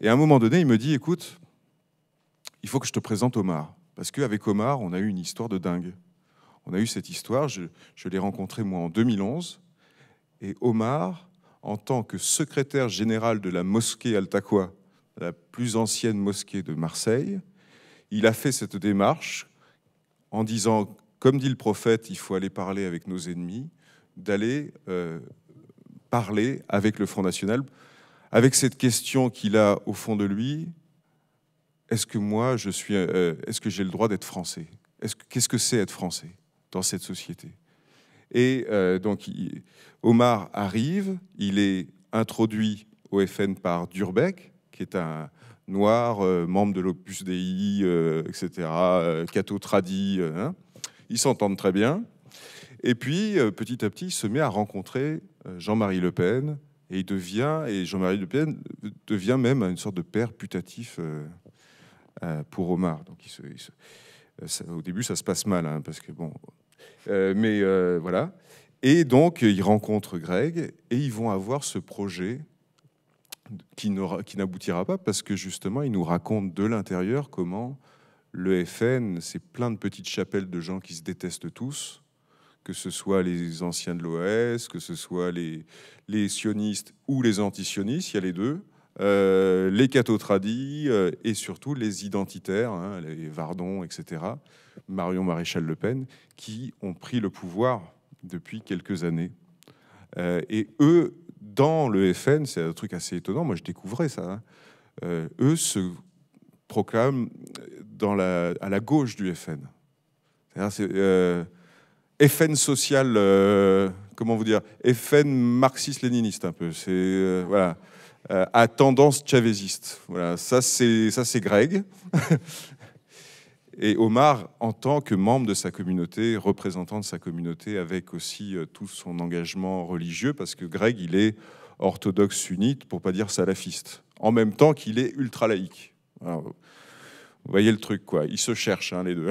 Et à un moment donné, il me dit écoute, il faut que je te présente Omar. Parce qu'avec Omar, on a eu une histoire de dingue. On a eu cette histoire, je, l'ai rencontré moi en 2011. Et Omar, en tant que secrétaire général de la mosquée Altaqua, la plus ancienne mosquée de Marseille, il a fait cette démarche en disant comme dit le prophète, il faut aller parler avec nos ennemis, d'aller euh, parler avec le Front National, avec cette question qu'il a au fond de lui est-ce que moi, je suis, euh, est-ce que j'ai le droit d'être français Qu'est-ce que c'est être français dans cette société Et euh, donc, Omar arrive, il est introduit au FN par Durbeck, qui est un noir, membre de l'Opus Dei, etc., catho tradi. Hein. Ils s'entendent très bien. Et puis, euh, petit à petit, il se met à rencontrer euh, Jean-Marie Le Pen. Et il devient, et Jean-Marie Le Pen euh, devient même une sorte de père putatif pour Omar. Donc, il au début, ça se passe mal, hein, parce que bon. mais voilà. Et donc, il rencontre Greg et ils vont avoir ce projet qui n'aboutira pas parce que justement, il nous raconte de l'intérieur comment le FN, c'est plein de petites chapelles de gens qui se détestent tous, que ce soit les anciens de l'OAS, que ce soit les, les sionistes ou les antisionistes, il y a les deux, euh, les cathotradies euh, et surtout les identitaires, hein, les Vardon, etc., Marion Maréchal Le Pen, qui ont pris le pouvoir depuis quelques années. Euh, et eux, dans le FN, c'est un truc assez étonnant, moi je découvrais ça, hein, eux se proclame euh, dans la, à la gauche du FN. C'est euh, FN social, euh, comment vous dire, FN marxiste-léniniste un peu. C'est voilà, à tendance chavésiste. Voilà, ça c'est ça c'est Greg. Et Omar, en tant que membre de sa communauté, représentant de sa communauté, avec aussi tout son engagement religieux, parce que Greg, il est orthodoxe sunnite, pour pas dire salafiste, en même temps qu'il est ultra laïque vous voyez le truc, quoi. Ils se cherchent, hein, les deux.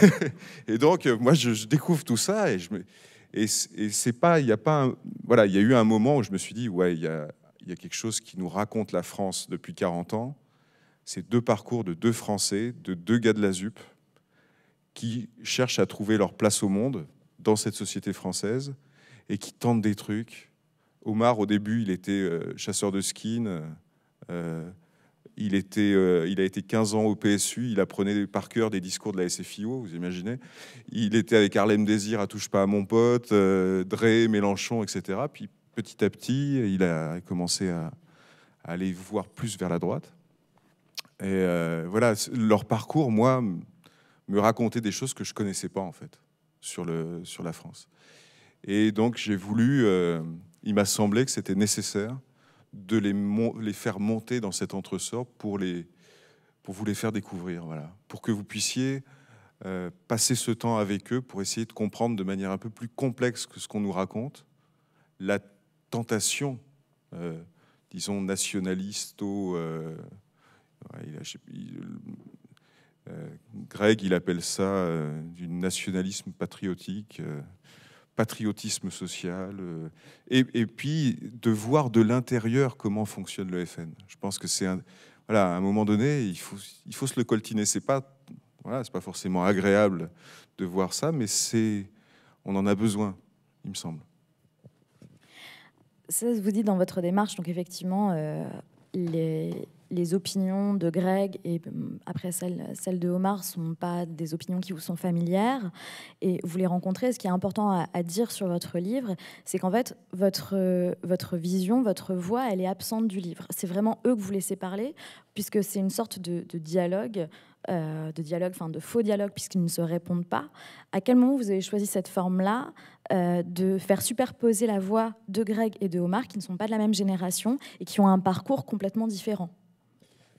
et donc, moi, je, découvre tout ça et je c'est pas, il y a pas, voilà, il y a eu un moment où je me suis dit, ouais, il y a, quelque chose qui nous raconte la France depuis 40 ans. C'est deux parcours de deux Français, de deux gars de la ZUP, qui cherchent à trouver leur place au monde dans cette société française et qui tentent des trucs. Omar, au début, il était euh, chasseur de skins. Euh, euh, il, a été 15 ans au PSU, il apprenait par cœur des discours de la SFIO, vous imaginez. Il était avec Harlem Désir à Touche pas à mon pote, euh, Dré, Mélenchon, etc. Puis petit à petit, il a commencé à, aller voir plus vers la droite. Et euh, voilà, leur parcours, moi, me racontait des choses que je connaissais pas, en fait, sur, sur la France. Et donc, j'ai voulu, il m'a semblé que c'était nécessaire de les, les, faire monter dans cet entresort pour, les, pour vous les faire découvrir, voilà, pour que vous puissiez euh, passer ce temps avec eux pour essayer de comprendre de manière un peu plus complexe que ce qu'on nous raconte la tentation, euh, disons, nationaliste. Euh, euh, Greg, il appelle ça du nationalisme patriotique patriotisme social, euh, et, et, puis de voir de l'intérieur comment fonctionne le FN. Je pense que c'est un, voilà, à un moment donné, il faut, il faut se le coltiner. C'est pas, voilà, c'est pas forcément agréable de voir ça, mais c'est, on en a besoin, il me semble. Ça, vous dit dans votre démarche, donc effectivement, euh, les, les opinions de Greg et mm, après celles, de Omar sont pas des opinions qui vous sont familières et vous les rencontrez. Ce qui est important à, dire sur votre livre, c'est qu'en fait, votre, euh, votre vision, votre voix, elle est absente du livre. C'est vraiment eux que vous laissez parler puisque c'est une sorte de, dialogue. Euh, de dialogue, enfin de faux dialogue, puisqu'ils ne se répondent pas. À quel moment vous avez choisi cette forme-là euh, de faire superposer la voix de Greg et de Omar, qui ne sont pas de la même génération et qui ont un parcours complètement différent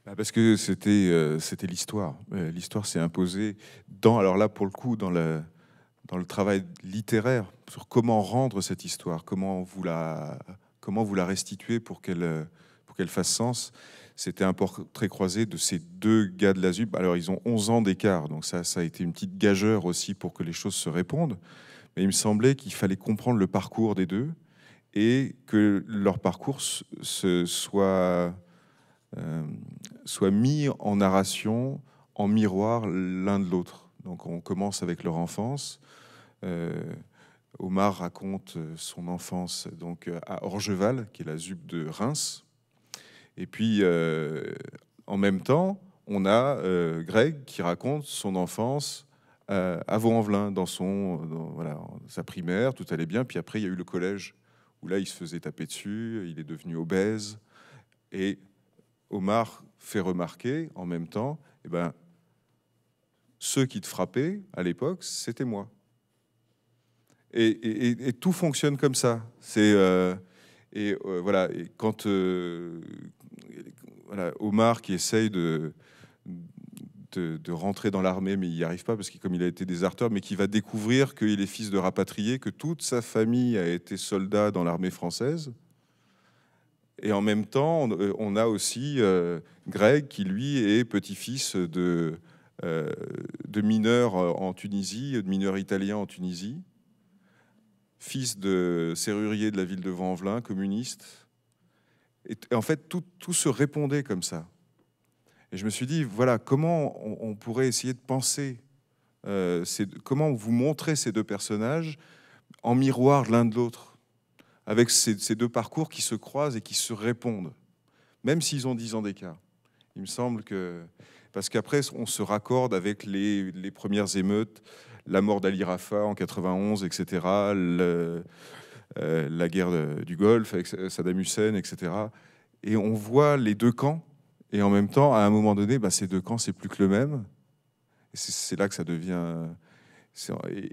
bah, parce que c'était euh, l'histoire. Euh, l'histoire s'est imposée dans, alors là pour le coup, dans, dans le travail littéraire, sur comment rendre cette histoire, comment vous la, comment vous la restituer euh, pour qu'elle fasse sens. C'était un portrait croisé de ces deux gars de la l'Azub. Alors ils ont 11 ans d'écart, donc ça, ça a été une petite gageure aussi pour que les choses se répondent. Mais il me semblait qu'il fallait comprendre le parcours des deux et que leur parcours se soit euh, soit mis en narration, en miroir l'un de l'autre. Donc on commence avec leur enfance. Euh, Omar raconte euh, son enfance donc à Orgeval, qui est la ZUP de Reims. Et puis, en même temps, on a Greg qui raconte son enfance à Vaux-en-Velin, dans son voilà, sa primaire, tout allait bien. Puis après, il y a eu le collège où là, il se faisait taper dessus, il est devenu obèse. Et Omar fait remarquer en même temps, eh ben, ceux qui te frappaient à l'époque, c'était moi. Et, tout fonctionne comme ça. Euh, et euh, voilà. quand euh, Omar qui essaye de, rentrer dans l'armée, mais il n'y arrive pas parce que comme il a été déserteur, mais qui va découvrir qu'il est fils de rapatrié, que toute sa famille a été soldat dans l'armée française, et en même temps, on, euh, a aussi euh, Greg qui, lui, est petit-fils de, euh, de mineurs en Tunisie, de mineurs italiens en Tunisie, fils de serrurier de la ville de Vanvelin, communiste. Et, en fait, tout, se répondait comme ça. Et je me suis dit, voilà, comment on, pourrait essayer de penser, comment vous montrer ces deux personnages en miroir l'un de l'autre avec ces, deux parcours qui se croisent et qui se répondent, même s'ils ont 10 ans d'écart. Il me semble que... Parce qu'après, on se raccorde avec les, premières émeutes, la mort d'Ali Rafa en 91, etc., euh, la guerre du Golfe avec Saddam Hussein, etc. Et on voit les deux camps, et en même temps, à un moment donné, bah, ces deux camps, c'est plus que le même. c'est là que ça devient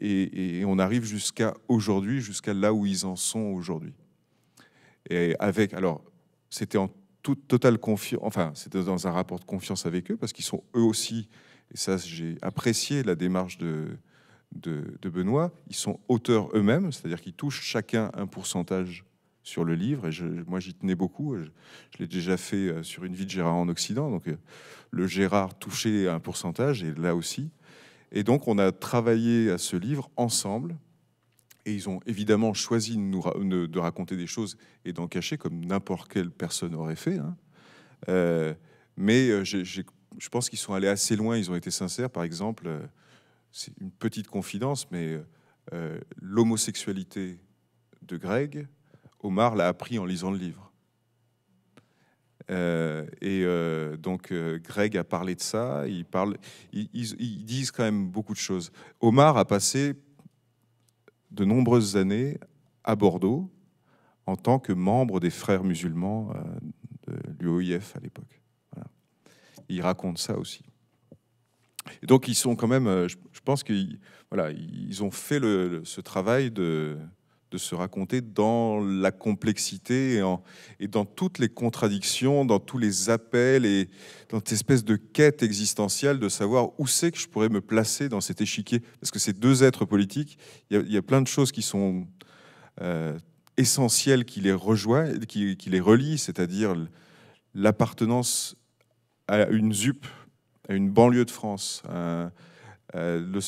et, on arrive jusqu'à aujourd'hui, jusqu'à là où ils en sont aujourd'hui. Et avec, alors, c'était en toute totale confiance, enfin, c'était dans un rapport de confiance avec eux, parce qu'ils sont eux aussi, et ça, j'ai apprécié la démarche de, de, Benoît, ils sont auteurs eux-mêmes, c'est-à-dire qu'ils touchent chacun un pourcentage sur le livre, et moi j'y tenais beaucoup, je l'ai déjà fait euh, sur une vie de Gérard en Occident, donc euh, le Gérard touchait un pourcentage, et là aussi, et donc, on a travaillé à ce livre ensemble. Et ils ont évidemment choisi de, nous raconter des choses et d'en cacher, comme n'importe quelle personne aurait fait. Hein. Euh, mais euh, je pense qu'ils sont allés assez loin, ils ont été sincères. Par exemple, euh, c'est une petite confidence, mais l'homosexualité de Greg, Omar l'a appris en lisant le livre. Euh, et euh, donc euh, Greg a parlé de ça, ils, disent quand même beaucoup de choses. Omar a passé de nombreuses années à Bordeaux en tant que membre des frères musulmans de l'UOIF à l'époque. Il raconte ça aussi. donc ils sont quand même, je, pense qu'ils voilà, ils ont fait ce travail de, de se raconter dans la complexité et, dans toutes les contradictions, dans tous les appels et dans cette espèce de quête existentielle de savoir où c'est que je pourrais me placer dans cet échiquier. Parce que ces deux êtres politiques, il y, a, plein de choses qui sont euh, essentielles qui les, rejoignent, qui, qui les relient, c'est-à-dire l'appartenance à une ZUP, à une banlieue de France, de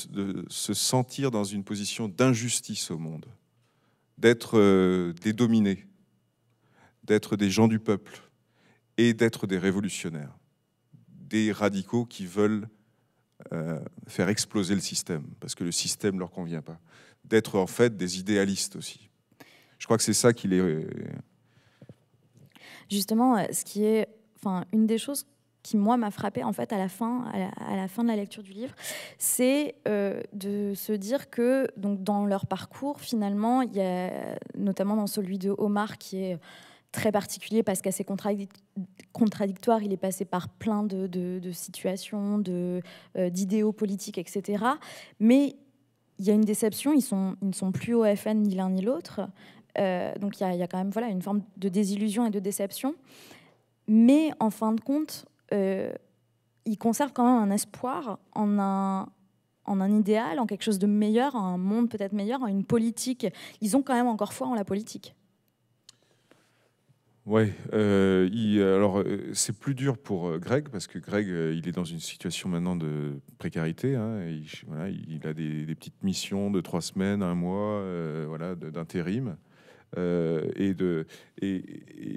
se sentir dans une position d'injustice au monde d'être euh, des dominés, d'être des gens du peuple et d'être des révolutionnaires, des radicaux qui veulent euh, faire exploser le système, parce que le système ne leur convient pas, d'être en fait des idéalistes aussi. Je crois que c'est ça qui les... Euh, Justement, ce qui est enfin, une des choses qui moi m'a frappé en fait à la fin, à la, fin de la lecture du livre, c'est euh, de se dire que donc dans leur parcours finalement, il y a notamment dans celui de Omar qui est très particulier parce qu'à ses contradictoire, il est passé par plein de, de, situations, de euh, d'idéaux politiques, etc. Mais il y a une déception, ils, sont, ils ne sont plus au FN ni l'un ni l'autre. Euh, donc il y, a, y, a quand même voilà, une forme de désillusion et de déception. Mais en fin de compte, euh, ils conservent quand même un espoir en un, en un idéal, en quelque chose de meilleur, en un monde peut-être meilleur, en une politique. Ils ont quand même encore foi en la politique. Oui, euh, alors euh, c'est plus dur pour Greg parce que Greg, il est dans une situation maintenant de précarité. Hein, il, a des, petites missions de trois semaines, un mois, voilà, d'intérim. Euh, et, de, et,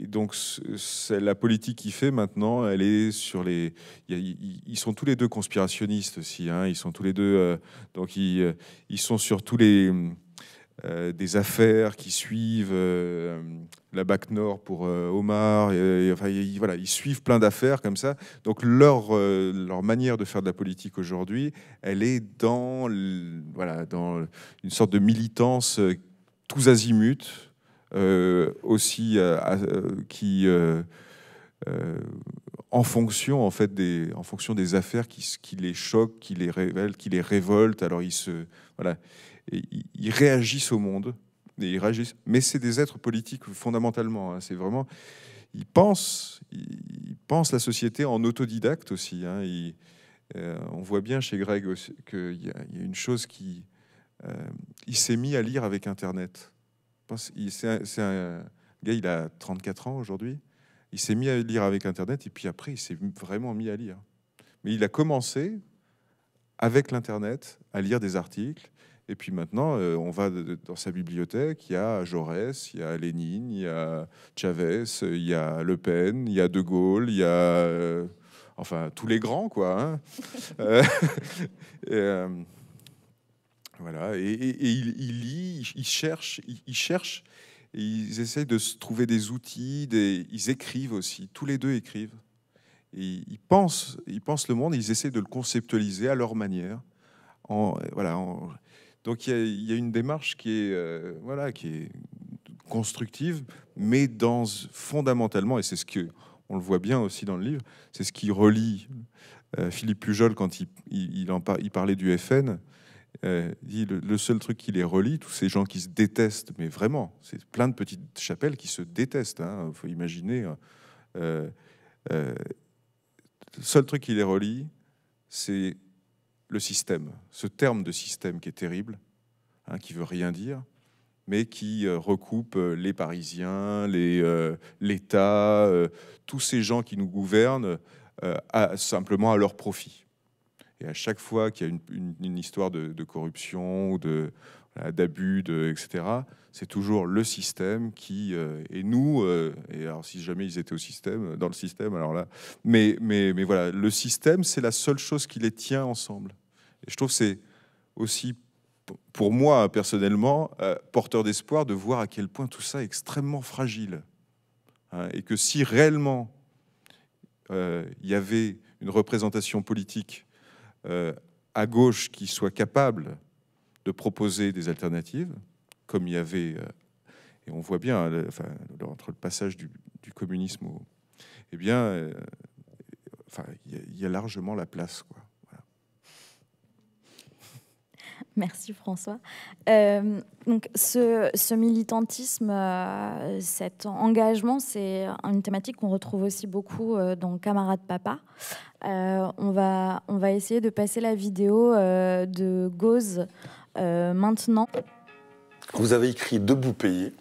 donc, c'est la politique qu'il fait maintenant, elle est sur les. Ils sont tous les deux conspirationnistes aussi. Hein. ils sont tous les deux. Euh, donc, euh, ils, sont sur tous les. des affaires qui suivent la BAC Nord pour Omar. enfin, voilà, ils suivent plein d'affaires comme ça. Donc leur, leur manière de faire de la politique aujourd'hui, elle est dans, voilà, dans une sorte de militance tous azimuts euh, aussi euh, euh, qui en fonction en fait des en fonction des affaires qui, les choquent, qui les révèlent, qui les révoltent. Alors ils se voilà, ils réagissent au monde et ils réagissent. Mais c'est des êtres politiques fondamentalement. Hein. c'est vraiment ils pensent ils pensent la société en autodidacte aussi. Hein. on voit bien chez Greg qu'il y, a une chose qui euh, il s'est mis à lire avec Internet pense, c'est un, gars, il a 34 ans aujourd'hui. Il s'est mis à lire avec Internet et puis après, il s'est vraiment mis à lire. Mais il a commencé avec l'Internet à lire des articles. Et puis maintenant, euh, on va dans sa bibliothèque, il y a Jaurès, il y a Lénine, il y a Chavez, il y a Le Pen, il y a De Gaulle, il y a... Euh, enfin, tous les grands, quoi. Hein. Euh, et, voilà, et, ils, lisent, ils cherchent, ils, cherchent, ils essayent de se trouver des outils, ils écrivent aussi, tous les deux écrivent. Et ils pensent, ils pensent le monde, ils essaient de le conceptualiser à leur manière. voilà, donc il y, a une démarche qui est, euh, voilà, qui est constructive, mais dans fondamentalement, et c'est ce que on le voit bien aussi dans le livre, c'est ce qui relie euh, Philippe Pujol quand il, en il parlait du FN. Euh, dit le, seul truc qui les relie, tous ces gens qui se détestent, mais vraiment, c'est plein de petites chapelles qui se détestent. Il hein. faut imaginer. Euh, euh, le seul truc qui les relie, c'est le système. Ce terme de système qui est terrible, hein, qui veut rien dire, mais qui recoupe les Parisiens, l'État, tous ces gens qui nous gouvernent simplement à leur profit. Et à chaque fois qu'il y a une, histoire de, corruption, de d'abus, etc., c'est toujours le système qui... Euh, et nous, euh, et alors si jamais ils étaient au système, euh, dans le système, alors là... Mais, mais, mais voilà, le système, c'est la seule chose qui les tient ensemble. Et je trouve c'est aussi, pour moi personnellement, porteur d'espoir de voir à quel point tout ça est extrêmement fragile. Hein, et que si réellement il y avait une représentation politique euh, à gauche qui soit capable de proposer des alternatives, comme il y avait, euh, et on voit bien, entre le passage du, communisme Eh bien, euh, enfin, il y, y, a largement la place, quoi. Merci François. Euh, donc ce, militantisme, euh, cet engagement, c'est une thématique qu'on retrouve aussi beaucoup euh, dans Camarade Papa. on, va, on va essayer de passer la vidéo de Gauze maintenant. Vous avez écrit Debout payé,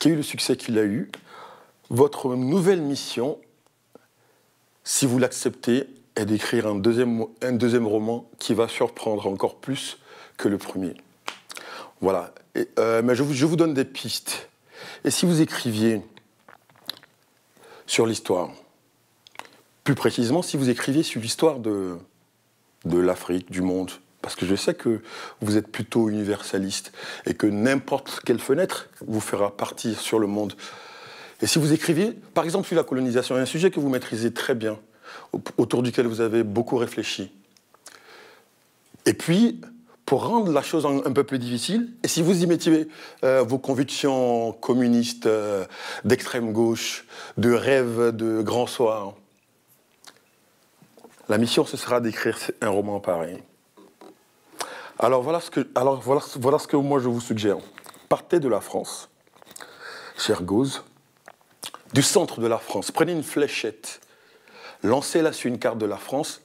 qui a eu le succès qu'il a eu. Votre nouvelle mission, si vous l'acceptez, est d'écrire un deuxième, un deuxième roman qui va surprendre encore plus que le premier. Voilà. Euh, mais je vous, je vous donne des pistes. Et si vous écriviez sur l'histoire, plus précisément, si vous écriviez sur l'histoire de, de l'Afrique, du monde, parce que je sais que vous êtes plutôt universaliste et que n'importe quelle fenêtre vous fera partir sur le monde. Et si vous écriviez, par exemple, sur la colonisation, un sujet que vous maîtrisez très bien, autour duquel vous avez beaucoup réfléchi. Et puis, pour rendre la chose un, peu plus difficile. Et si vous y mettez euh, vos convictions communistes euh, d'extrême gauche, de rêve de grand soir, la mission, ce sera d'écrire un roman pareil. Alors voilà ce que, alors voilà, voilà ce que moi je vous suggère. Partez de la France, cher Gauze, du centre de la France. Prenez une fléchette, lancez-la sur une carte de la France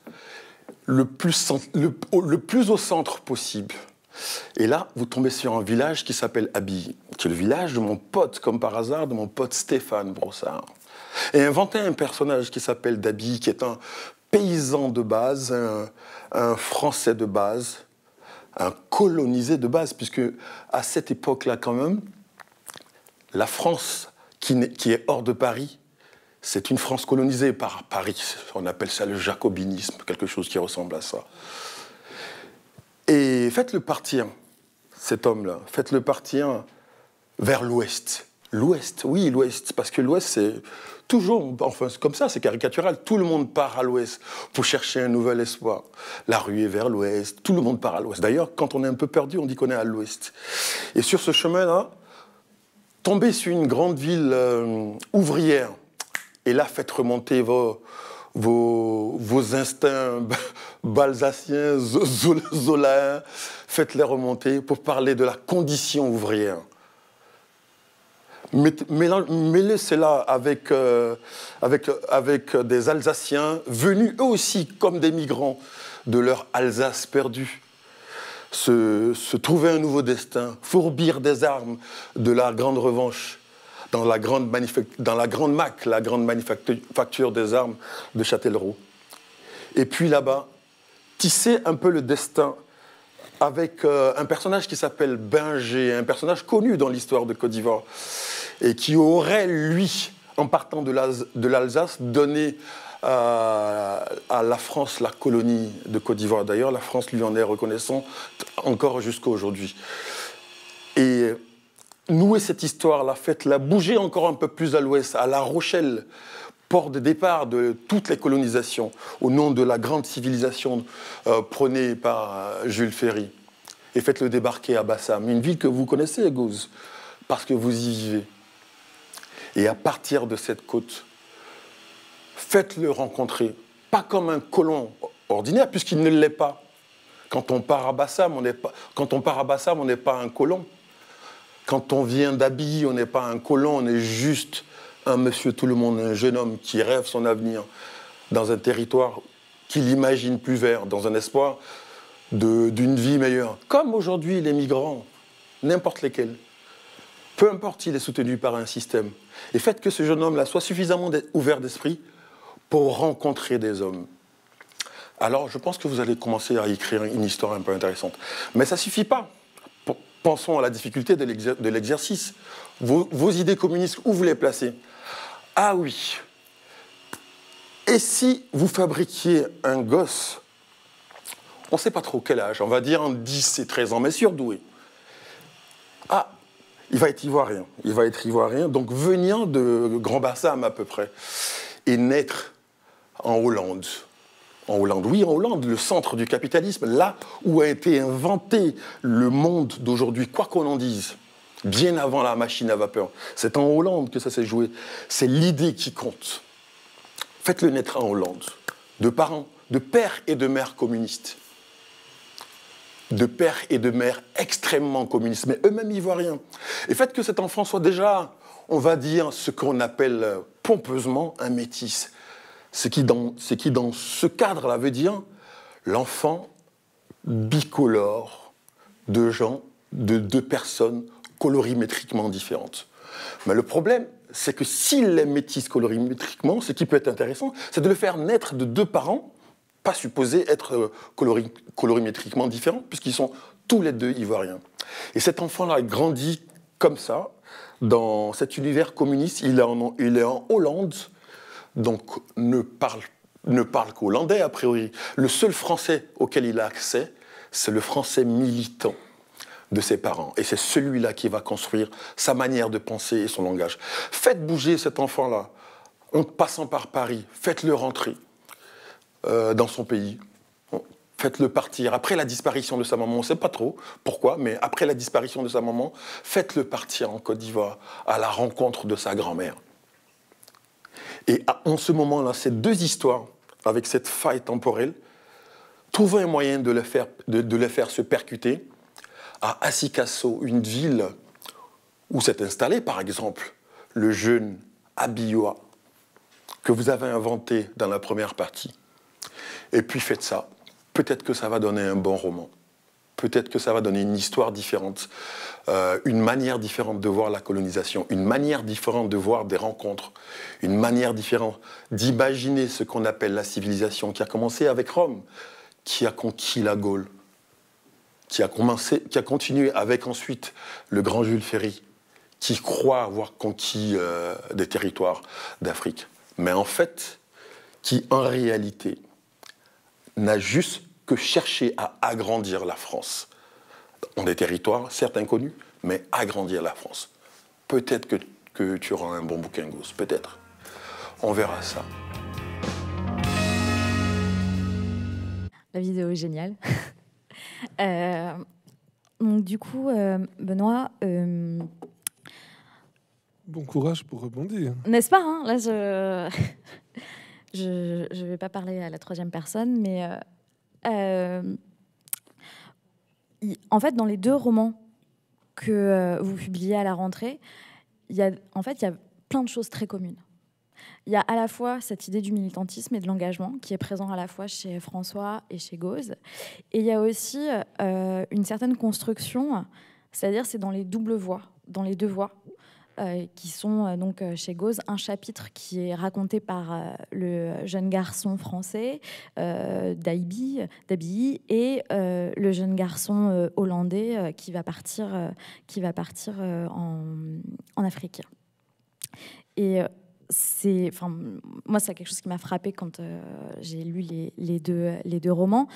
le plus, le, plus au centre possible. Et là, vous tombez sur un village qui s'appelle Abby, qui est le village de mon pote, comme par hasard, de mon pote Stéphane Brossard. Et inventer un personnage qui s'appelle Dabi, qui est un paysan de base, un, français de base, un colonisé de base, puisque à cette époque-là, quand même, la France, qui est hors de Paris, c'est une France colonisée par Paris. On appelle ça le jacobinisme, quelque chose qui ressemble à ça. Et faites-le partir, hein, cet homme-là, faites-le partir hein, vers l'Ouest. L'Ouest, oui, l'Ouest, parce que l'Ouest, c'est toujours, enfin, comme ça, c'est caricatural. Tout le monde part à l'Ouest pour chercher un nouvel espoir. La rue est vers l'Ouest, tout le monde part à l'Ouest. D'ailleurs, quand on est un peu perdu, on dit qu'on est à l'Ouest. Et sur ce chemin-là, tomber sur une grande ville euh, ouvrière, et là, faites remonter vos, vos, instincts balsaciens, zolains, faites-les remonter pour parler de la condition ouvrière. Mêlez cela avec, euh, avec, avec des Alsaciens venus eux aussi comme des migrants de leur Alsace perdue. Se, se trouver un nouveau destin, fourbir des armes de la grande revanche dans la grande, MAC, la grande manufacture des armes de Châtellerault. Et puis là-bas, tisser un peu le destin avec euh, un personnage qui s'appelle Binger, un personnage connu dans l'histoire de Côte d'Ivoire, et qui aurait, lui, en partant de l'Alsace, donné euh, à la France la colonie de Côte d'Ivoire. D'ailleurs, la France lui en est reconnaissante encore jusqu'à aujourd'hui. Et nouer cette histoire la faites-la bouger encore un peu plus à l'ouest, à La Rochelle, port de départ de toutes les colonisations, au nom de la grande civilisation euh, prônée par euh, Jules Ferry. Et faites-le débarquer à Bassam, une ville que vous connaissez, Gauze, parce que vous y vivez. Et à partir de cette côte, faites-le rencontrer, pas comme un colon ordinaire, puisqu'il ne l'est pas. Quand on part à on n'est pas, quand on part à Bassam, on n'est pas un colon. Quand on vient d'Abilly, on n'est pas un colon, on est juste un monsieur tout le monde, un jeune homme qui rêve son avenir dans un territoire qu'il imagine plus vert, dans un espoir d'une vie meilleure. Comme aujourd'hui les migrants, n'importe lesquels, peu importe s'il est soutenu par un système. Et faites que ce jeune homme-là soit suffisamment ouvert d'esprit pour rencontrer des hommes. Alors je pense que vous allez commencer à écrire une histoire un peu intéressante. Mais ça ne suffit pas. Pensons à la difficulté de l'exercice. Vos, idées communistes, où vous les placez Ah oui. Et si vous fabriquiez un gosse, on ne sait pas trop quel âge, on va dire en 10 et 13 ans, mais doué. Ah, il va être ivoirien, il va être ivoirien, donc venant de Grand Bassam à peu près, et naître en Hollande, en Hollande. Oui, en Hollande, le centre du capitalisme, là où a été inventé le monde d'aujourd'hui, quoi qu'on en dise, bien avant la machine à vapeur. C'est en Hollande que ça s'est joué. C'est l'idée qui compte. Faites-le naître en Hollande, de parents, de pères et de mères communistes. De pères et de mères extrêmement communistes, mais eux-mêmes ivoiriens. Et faites que cet enfant soit déjà, on va dire, ce qu'on appelle pompeusement un métis. Ce qui, dans, ce cadre-là, veut dire l'enfant bicolore de gens, de deux personnes colorimétriquement différentes. Mais le problème, c'est que s'il les métisse colorimétriquement, ce qui peut être intéressant, c'est de le faire naître de deux parents pas supposés être euh, colorimétriquement différents, puisqu'ils sont tous les deux ivoiriens. Et cet enfant-là grandit comme ça, dans cet univers communiste. il est en Hollande, donc ne parle, qu'hollandais a priori. Le seul français auquel il a accès, c'est le français militant de ses parents. Et c'est celui-là qui va construire sa manière de penser et son langage. Faites bouger cet enfant-là en passant par Paris. Faites-le rentrer euh, dans son pays. Faites-le partir. Après la disparition de sa maman, on ne sait pas trop pourquoi, mais après la disparition de sa maman, faites-le partir en Côte d'Ivoire à la rencontre de sa grand-mère. Et en ce moment-là, ces deux histoires, avec cette faille temporelle, trouvez un moyen de les faire, faire se percuter à Asikasso, une ville où s'est installé, par exemple, le jeune Abiyoa que vous avez inventé dans la première partie. Et puis faites ça. Peut-être que ça va donner un bon roman peut-être que ça va donner une histoire différente, euh, une manière différente de voir la colonisation, une manière différente de voir des rencontres, une manière différente d'imaginer ce qu'on appelle la civilisation qui a commencé avec Rome, qui a conquis la Gaule, qui a, commencé, qui a continué avec ensuite le grand Jules Ferry, qui croit avoir conquis euh, des territoires d'Afrique, mais en fait, qui en réalité n'a juste que chercher à agrandir la France On des territoires, certes inconnus, mais agrandir la France. Peut-être que, que, tu auras un bon bouquin, gauche, peut-être. On verra ça. La vidéo est géniale. Euh, donc, du coup, euh, Benoît. Euh, bon courage pour rebondir. N'est-ce pas hein Là, je. je ne vais pas parler à la troisième personne, mais euh, en fait, dans les deux romans que euh, vous publiez à la rentrée, y a, en fait, il y a plein de choses très communes. Il y a à la fois cette idée du militantisme et de l'engagement qui est présent à la fois chez François et chez Gauze. Et il y a aussi euh, une certaine construction, c'est-à-dire c'est dans les doubles voies, dans les deux voies euh, qui sont euh, donc euh, chez Gauze un chapitre qui est raconté par le jeune garçon français d'Abi et le jeune garçon hollandais qui va partir, qui va partir en, en Afrique. Et c'est, enfin, moi, c'est quelque chose qui m'a frappé quand j'ai lu les, les, deux, les deux romans.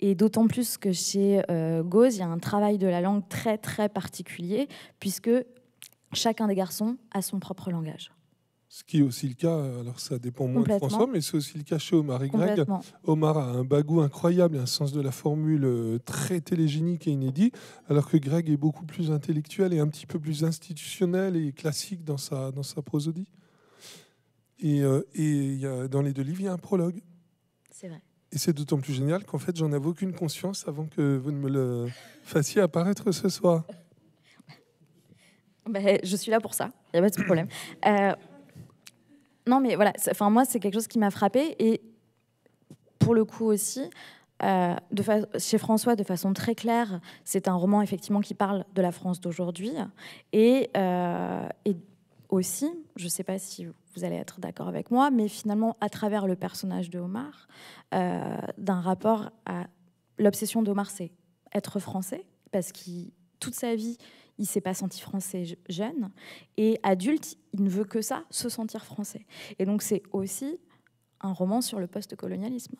Et d'autant plus que chez Gauze, il y a un travail de la langue très, très particulier, puisque chacun des garçons a son propre langage. Ce qui est aussi le cas, alors ça dépend moins de François, mais c'est aussi le cas chez Omar et Greg. Omar a un bagou incroyable un sens de la formule euh, très télégénique et inédit, alors que Greg est beaucoup plus intellectuel et un petit peu plus institutionnel et classique dans sa, dans sa prosodie. Et, euh, dans les deux livres, il y a un prologue. C'est vrai. Et c'est d'autant plus génial qu'en fait, j'en avais aucune conscience avant que vous ne me le fassiez apparaître ce soir. Bah, je suis là pour ça, il n'y a pas de problème. Euh, non, mais voilà, enfin, moi, c'est quelque chose qui m'a frappée. Et pour le coup aussi, euh, de chez François, de façon très claire, c'est un roman effectivement qui parle de la France d'aujourd'hui. Et, euh, et, aussi, je ne sais pas si vous allez être d'accord avec moi, mais finalement, à travers le personnage de Omar, d'un rapport à l'obsession d'Omar, c'est être français, parce qu'il toute sa vie, il s'est pas senti français jeune, et adulte, il ne veut que ça, se sentir français. Et donc c'est aussi un roman sur le post-colonialisme.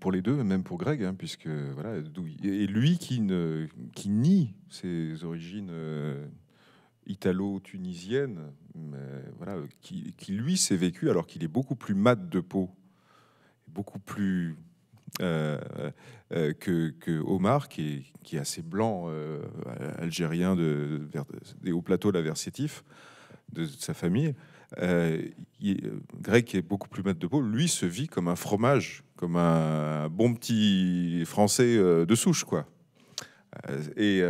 Pour les deux, même pour Greg, hein, puisque voilà, et lui qui, nie ses origines euh, italo-tunisiennes, voilà, qui, qui lui s'est vécu alors qu'il est beaucoup plus mat de peau, beaucoup plus euh, euh, que, Omar, qui est, qui est assez blanc euh, algérien de, des hauts plateaux Sétif, de sa famille. grec Greg, qui est beaucoup plus mat de peau, lui se vit comme un fromage, comme un bon petit français de souche, quoi. Et,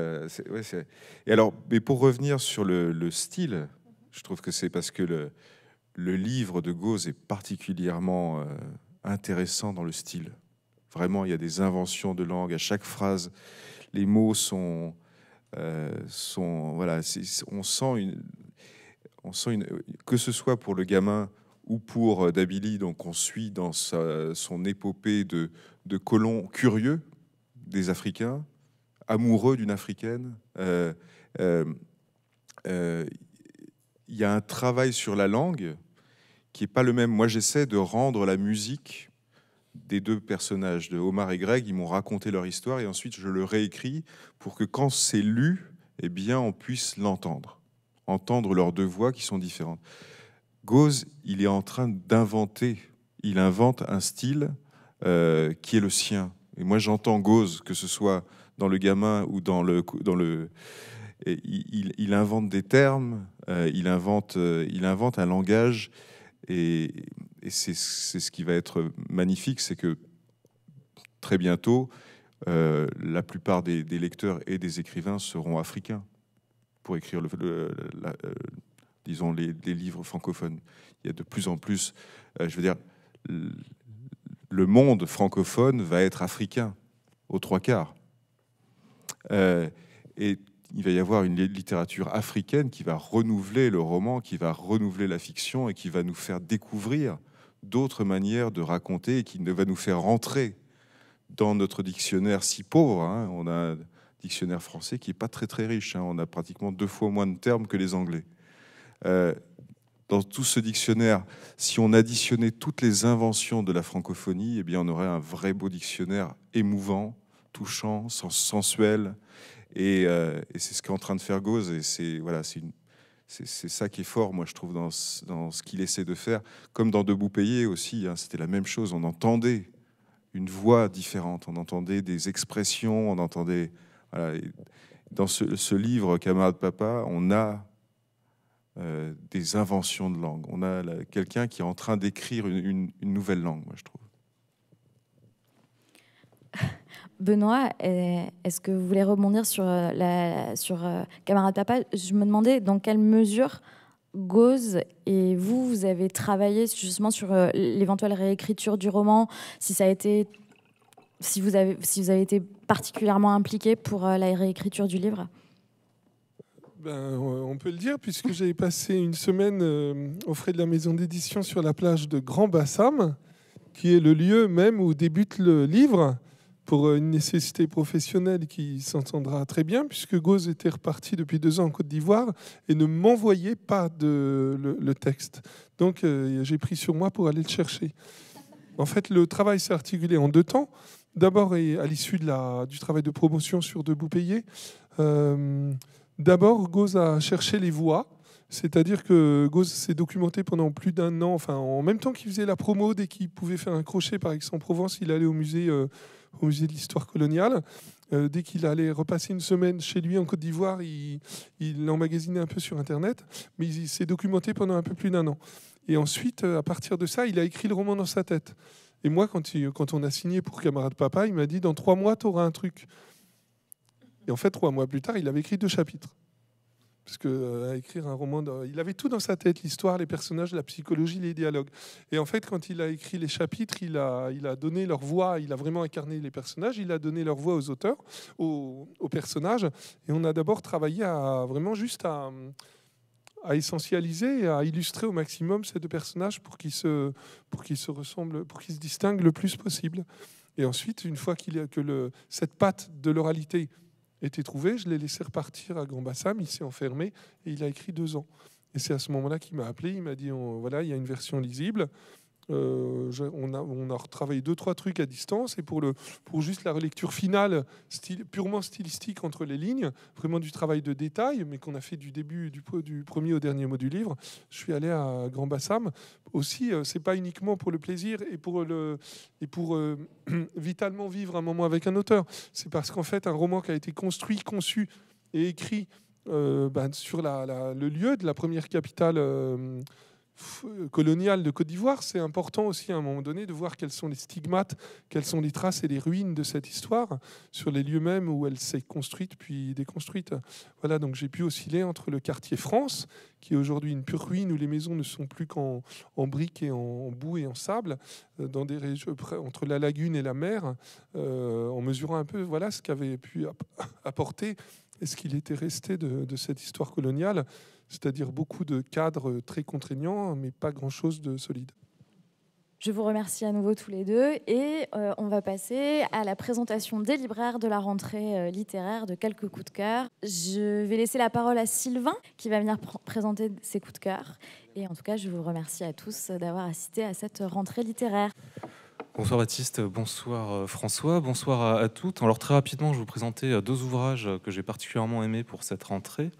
alors, mais pour revenir sur le, style, je trouve que c'est parce que le, le livre de Gauze est particulièrement intéressant dans le style. Vraiment, il y a des inventions de langue à chaque phrase. Les mots sont, euh, sont voilà, on sent une, on sent une, que ce soit pour le gamin ou pour euh, Dabili, donc on suit dans sa, son épopée de, de colons curieux des Africains, amoureux d'une Africaine. Euh, il y a un travail sur la langue qui n'est pas le même. Moi, j'essaie de rendre la musique des deux personnages, de Omar et Greg, ils m'ont raconté leur histoire et ensuite je le réécris pour que quand c'est lu, eh bien, on puisse l'entendre, entendre leurs deux voix qui sont différentes. Gauze, il est en train d'inventer, il invente un style euh, qui est le sien. Et moi, j'entends Gauze, que ce soit dans le gamin ou dans le. il, invente des termes, euh, il, invente, euh, il invente un langage. Et, et c'est ce qui va être magnifique, c'est que très bientôt, euh, la plupart des, lecteurs et des écrivains seront africains pour écrire, euh, disons, les, livres francophones. Il y a de plus en plus, euh, je veux dire, le monde francophone va être africain aux trois quarts. et il va y avoir une littérature africaine qui va renouveler le roman, qui va renouveler la fiction et qui va nous faire découvrir d'autres manières de raconter et qui ne va nous faire rentrer dans notre dictionnaire si pauvre. Hein. On a un dictionnaire français qui n'est pas très très riche. Hein. On a pratiquement deux fois moins de termes que les Anglais. Euh, dans tout ce dictionnaire, si on additionnait toutes les inventions de la francophonie, eh bien, on aurait un vrai beau dictionnaire émouvant, touchant, sensuel. Euh, et, c'est ce qu'est en train de faire Gauze. Et c'est voilà, c'est c'est ça qui est fort, moi, je trouve, dans, ce qu'il essaie de faire. Comme dans Debout Payé aussi, hein, c'était la même chose. On entendait une voix différente, on entendait des expressions, on entendait. dans ce, livre, Camarade Papa, on a euh, des inventions de langue. On a quelqu'un qui est en train d'écrire une nouvelle langue, moi, je trouve. Benoît, est-ce que vous voulez rebondir sur, euh, la, sur euh, Camarade Papa Je me demandais dans quelle mesure Gauze et vous, vous avez travaillé justement sur euh, l'éventuelle réécriture du roman, si ça a été, si vous avez, si vous avez été particulièrement impliqué pour la réécriture du livre. Ben, on peut le dire, puisque j'ai passé une semaine au frais de la maison d'édition sur la plage de Grand Bassam, qui est le lieu même où débute le livre pour euh, une nécessité professionnelle qui s'entendra très bien, puisque Gauze était reparti depuis deux ans en Côte d'Ivoire et ne m'envoyait pas de, le, texte. Donc euh, j'ai pris sur moi pour aller le chercher. En fait, le travail s'est articulé en deux temps. D'abord, à l'issue du travail de promotion sur Debout Payé, euh, d'abord, Gauze a cherché les voies. C'est-à-dire que Gauze s'est documenté pendant plus d'un an, enfin en même temps qu'il faisait la promo, dès qu'il pouvait faire un crochet par Aix-en-Provence, il allait au musée euh, au musée de l'histoire coloniale. Euh, dès qu'il allait repasser une semaine chez lui en Côte d'Ivoire, il, l'emmagasinait un peu sur Internet, mais il, s'est documenté pendant un peu plus d'un an. Et ensuite, euh, à partir de ça, il a écrit le roman dans sa tête. Et moi, quand, quand on a signé pour Camarade Papa, il m'a dit Dans trois mois, tu auras un truc. Et en fait, trois mois plus tard, il avait écrit deux chapitres parce que euh, écrire un roman, il avait tout dans sa tête, l'histoire, les personnages, la psychologie, les dialogues. Et en fait, quand il a écrit les chapitres, il a, il a donné leur voix, il a vraiment incarné les personnages, il a donné leur voix aux auteurs, aux, personnages. Et on a d'abord travaillé à vraiment juste à, à essentialiser, à illustrer au maximum ces deux personnages pour qu'ils se, pour se ressemblent, pour qu'ils se distinguent le plus possible. Et ensuite, une fois que cette patte de l'oralité était trouvé. Je l'ai laissé repartir à grand Il s'est enfermé et il a écrit deux ans. Et c'est à ce moment-là qu'il m'a appelé. Il m'a dit voilà, il y a une version lisible. Euh, on, a, on, a, retravaillé deux trois trucs à distance et pour le pour juste la relecture finale style, purement stylistique entre les lignes vraiment du travail de détail mais qu'on a fait du début du, premier au dernier mot du livre je suis allé à Grand Bassam aussi euh, c'est pas uniquement pour le plaisir et pour le et pour euh, vitalement vivre un moment avec un auteur c'est parce qu'en fait un roman qui a été construit conçu et écrit ben, sur le lieu de la première capitale euh, coloniale de Côte d'Ivoire, c'est important aussi à un moment donné de voir quels sont les stigmates, quelles sont les traces et les ruines de cette histoire sur les lieux mêmes où elle s'est construite puis déconstruite. Voilà, donc j'ai pu osciller entre le quartier France, qui est aujourd'hui une pure ruine où les maisons ne sont plus qu'en briques et en, boue et en sable, euh, dans des entre la lagune et la mer, euh, en mesurant un peu voilà ce qu'avait pu apporter et ce qu'il était resté de cette histoire coloniale c'est-à-dire beaucoup de cadres très contraignants, mais pas grand-chose de solide. Je vous remercie à nouveau tous les deux et euh, on va passer à la présentation des libraires de la rentrée euh, littéraire de quelques coups de cœur. Je vais laisser la parole à Sylvain qui va venir présenter ses coups de cœur. Et en tout cas, je vous remercie à tous euh, d'avoir assisté à cette rentrée littéraire. Bonsoir Baptiste, bonsoir euh, François, bonsoir à, toutes. Alors très rapidement, je vais vous présenter euh, deux ouvrages euh, que j'ai particulièrement aimés pour cette rentrée.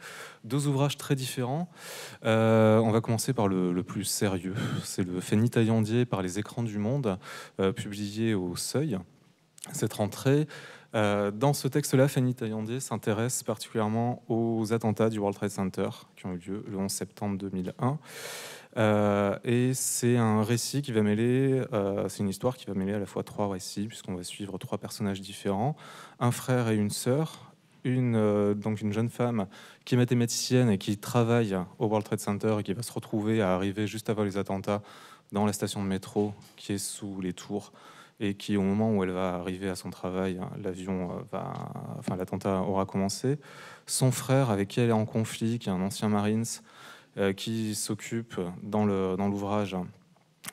Deux ouvrages très différents. on va commencer par le, plus sérieux. C'est le Fanny Taillandier par les écrans du monde, publié au Seuil. Cette rentrée, dans ce texte-là, Fanny Taillandier s'intéresse particulièrement aux attentats du World Trade Center qui ont eu lieu le 11 septembre 2001. Euh, et c'est un récit qui va mêler, euh, c'est une histoire qui va mêler à la fois trois récits, puisqu'on va suivre trois personnages différents, un frère et une sœur, une, euh, donc une jeune femme qui est mathématicienne et qui travaille au World Trade Center et qui va se retrouver à arriver juste avant les attentats dans la station de métro qui est sous les tours et qui au moment où elle va arriver à son travail, hein, l'avion va, enfin l'attentat aura commencé. Son frère avec qui elle est en conflit, qui est un ancien Marines, euh, qui s'occupe dans l'ouvrage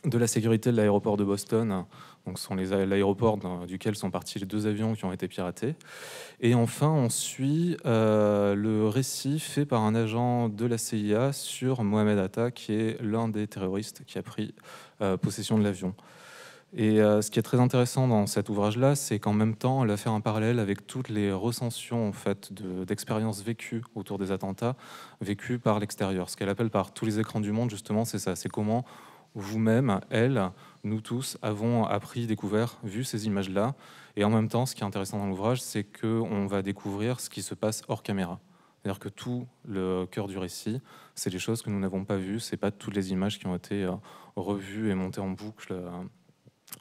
de la sécurité de l'aéroport de Boston. Donc, ce sont l'aéroport duquel sont partis les deux avions qui ont été piratés. Et enfin, on suit euh, le récit fait par un agent de la CIA sur Mohamed Atta, qui est l'un des terroristes qui a pris euh, possession de l'avion. Et euh, ce qui est très intéressant dans cet ouvrage-là, c'est qu'en même temps, elle va faire un parallèle avec toutes les recensions en fait, d'expériences vécues autour des attentats, vécues par l'extérieur. Ce qu'elle appelle par tous les écrans du monde, justement, c'est ça. C'est comment vous-même, elle, nous tous, avons appris, découvert, vu ces images-là. Et en même temps, ce qui est intéressant dans l'ouvrage, c'est qu'on va découvrir ce qui se passe hors caméra. C'est-à-dire que tout le cœur du récit, c'est les choses que nous n'avons pas vues, c'est pas toutes les images qui ont été euh, revues et montées en boucle euh,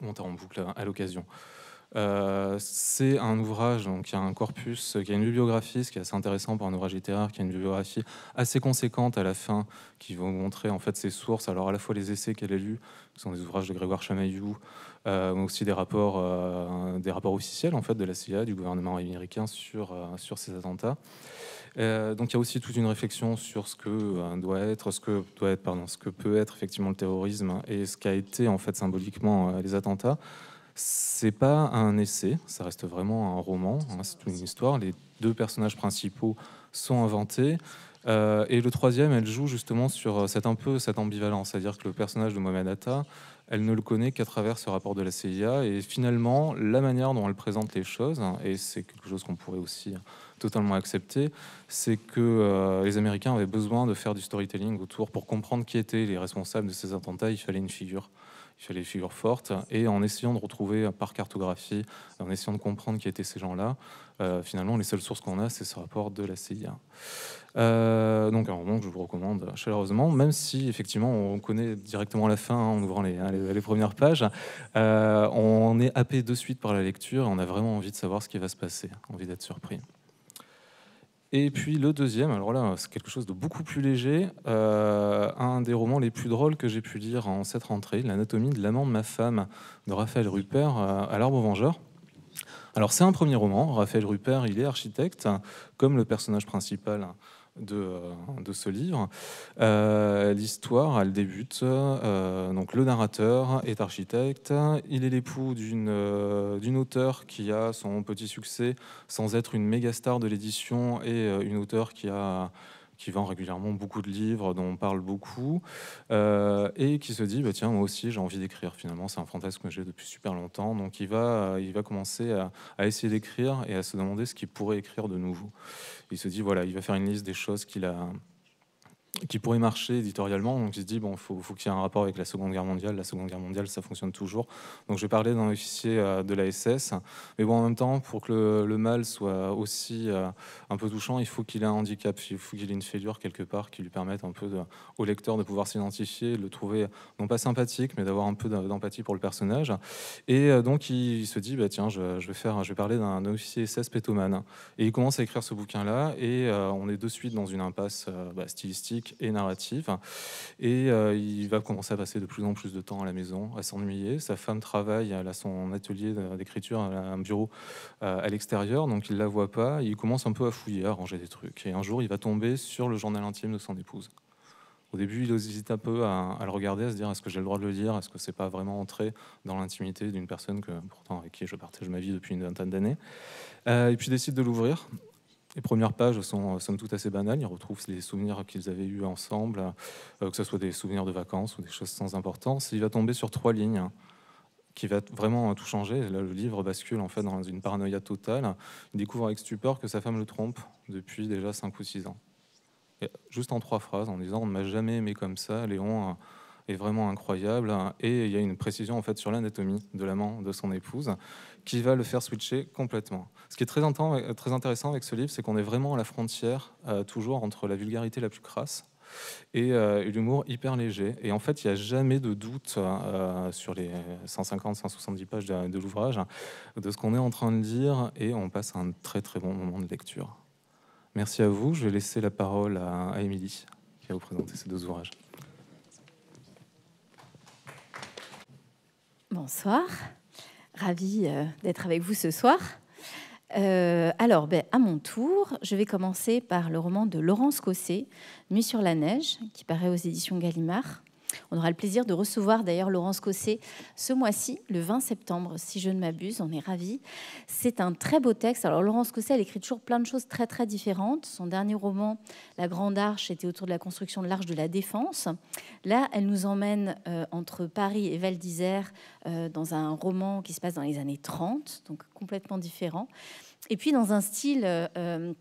monter en boucle à, l'occasion. Euh, c'est un ouvrage donc, qui a un corpus, qui a une bibliographie, ce qui est assez intéressant pour un ouvrage littéraire, qui a une bibliographie assez conséquente à la fin, qui va montrer en fait ses sources, alors à la fois les essais qu'elle a lus, qui sont des ouvrages de Grégoire Chamaillou, euh, mais aussi des rapports, euh, des rapports officiels en fait de la CIA, du gouvernement américain sur, sur ces attentats. Euh, donc il y a aussi toute une réflexion sur ce que euh, doit être, ce que doit être, pardon, ce que peut être effectivement le terrorisme et ce qu'a été en fait symboliquement euh, les attentats. C'est pas un essai, ça reste vraiment un roman, hein, c'est une histoire. Les deux personnages principaux sont inventés. et le troisième, elle joue justement sur cette, un peu cette ambivalence, c'est-à-dire que le personnage de Mohamed Atta, elle ne le connaît qu'à travers ce rapport de la CIA, et finalement, la manière dont elle présente les choses, hein, et c'est quelque chose qu'on pourrait aussi totalement accepté, c'est que euh, les Américains avaient besoin de faire du storytelling autour pour comprendre qui étaient les responsables de ces attentats. Il fallait une figure. Il fallait une figure forte. Et en essayant de retrouver par cartographie, en essayant de comprendre qui étaient ces gens-là, euh, finalement, les seules sources qu'on a, c'est ce rapport de la CIA. Euh, donc, un roman que je vous recommande chaleureusement, même si effectivement on connaît directement la fin hein, en ouvrant les, hein, premières pages. on est happé de suite par la lecture et on a vraiment envie de savoir ce qui va se passer, envie d'être surpris. Et puis le deuxième, alors là, c'est quelque chose de beaucoup plus léger, euh, un des romans les plus drôles que j'ai pu lire en cette rentrée, L'anatomie de l'amant de ma femme, de Raphaël Rupert, euh, à l'arbre vengeur. Alors c'est un premier roman, Raphaël Rupert, il est architecte, comme le personnage principal euh, de, ce livre. Euh, l'histoire, elle débute. Euh, donc le narrateur est architecte. Il est l'époux d'une d'une auteure qui a son petit succès sans être une méga star de l'édition et une auteure qui a qui vend régulièrement beaucoup de livres, dont on parle beaucoup, euh, et qui se dit bah, tiens, moi aussi j'ai envie d'écrire. Finalement, c'est un fantasme que j'ai depuis super longtemps. Donc il va, il va commencer à, à essayer d'écrire et à se demander ce qu'il pourrait écrire de nouveau. Il se dit voilà, il va faire une liste des choses qu'il a qui pourrait marcher éditorialement. Donc il se dit, bon, faut, faut qu'il y ait un rapport avec la Seconde Guerre mondiale. La Seconde Guerre mondiale, ça fonctionne toujours. Donc je vais parler d'un officier euh, de la SS. Mais bon, en même temps, pour que le, mal soit aussi euh, un peu touchant, il faut qu'il ait un handicap, il faut qu'il ait une fêlure quelque part qui lui permette un peu au lecteur de pouvoir s'identifier, de le trouver non pas sympathique, mais d'avoir un peu d'empathie pour le personnage. Et euh, donc il, se dit, bah, tiens, je, vais faire, je vais parler d'un officier SS pétomane. Et il commence à écrire ce bouquin-là, et on est de suite dans une impasse bah, stylistique et narrative. Et euh, il va commencer à passer de plus en plus de temps à la maison, à s'ennuyer. Sa femme travaille, à son atelier d'écriture, un bureau euh, à l'extérieur, donc il la voit pas. Il commence un peu à fouiller, à ranger des trucs. Et un jour, il va tomber sur le journal intime de son épouse. Au début, il hésite un peu à, le regarder, à se dire est-ce que j'ai le droit de le lire Est-ce que c'est pas vraiment entrer dans l'intimité d'une personne que, pourtant avec qui je partage ma vie depuis une vingtaine d'années euh, Et puis il décide de l'ouvrir les premières pages sont euh, somme toute assez banales. Il retrouve les souvenirs qu'ils avaient eus ensemble, euh, que ce soit des souvenirs de vacances ou des choses sans importance. Il va tomber sur trois lignes qui va vraiment tout changer. Là, le livre bascule en fait dans une paranoïa totale. Il découvre avec stupeur que sa femme le trompe depuis déjà cinq ou six ans. juste en trois phrases, en disant On ne m'a jamais aimé comme ça, Léon est vraiment incroyable. Hein. Et il y a une précision en fait sur l'anatomie de l'amant de son épouse qui va le faire switcher complètement. Ce qui est très, euh, très intéressant avec ce livre, c'est qu'on est vraiment à la frontière euh, toujours entre la vulgarité la plus crasse et euh, l'humour hyper léger. Et en fait, il n'y a jamais de doute hein, sur les 150-170 pages de, l'ouvrage hein, de ce qu'on est en train de dire et on passe un très très bon moment de lecture. Merci à vous. Je vais laisser la parole à, à Émilie qui va vous présenter ces deux ouvrages. Bonsoir, ravie euh, d'être avec vous ce soir. Euh, alors, ben, à mon tour, je vais commencer par le roman de Laurence Cossé, Nuit sur la neige, qui paraît aux éditions Gallimard. On aura le plaisir de recevoir d'ailleurs Laurence Cosset ce mois-ci, le 20 septembre, si je ne m'abuse. On est ravis. C'est un très beau texte. Alors, Laurence Cosset, elle écrit toujours plein de choses très, très différentes. Son dernier roman, La Grande Arche, était autour de la construction de l'Arche de la Défense. Là, elle nous emmène euh, entre Paris et Val d'Isère euh, dans un roman qui se passe dans les années 30, donc complètement différent. Et puis, dans un style. Euh,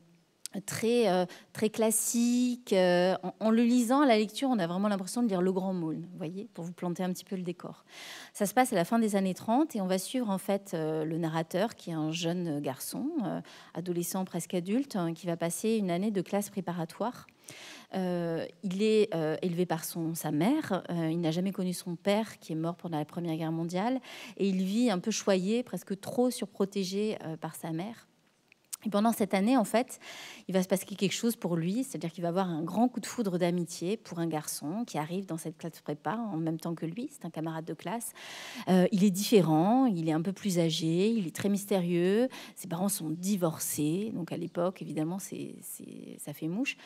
euh, très, classique. Euh, en, le lisant, à la lecture, on a vraiment l'impression de lire Le Grand vous voyez, pour vous planter un petit peu le décor. Ça se passe à la fin des années 30 et on va suivre en fait euh, le narrateur qui est un jeune garçon, adolescent presque adulte, hein, qui va passer une année de classe préparatoire. il est élevé par son, sa mère, il n'a jamais connu son père qui est mort pendant la Première Guerre mondiale, et il vit un peu choyé, presque trop surprotégé par sa mère. Et pendant cette année, en fait, il va se passer quelque chose pour lui, c'est-à-dire qu'il va avoir un grand coup de foudre d'amitié pour un garçon qui arrive dans cette classe prépa en même temps que lui, c'est un camarade de classe. Euh, il est différent, il est un peu plus âgé, il est très mystérieux, ses parents sont divorcés, donc à l'époque, évidemment, ça fait mouche.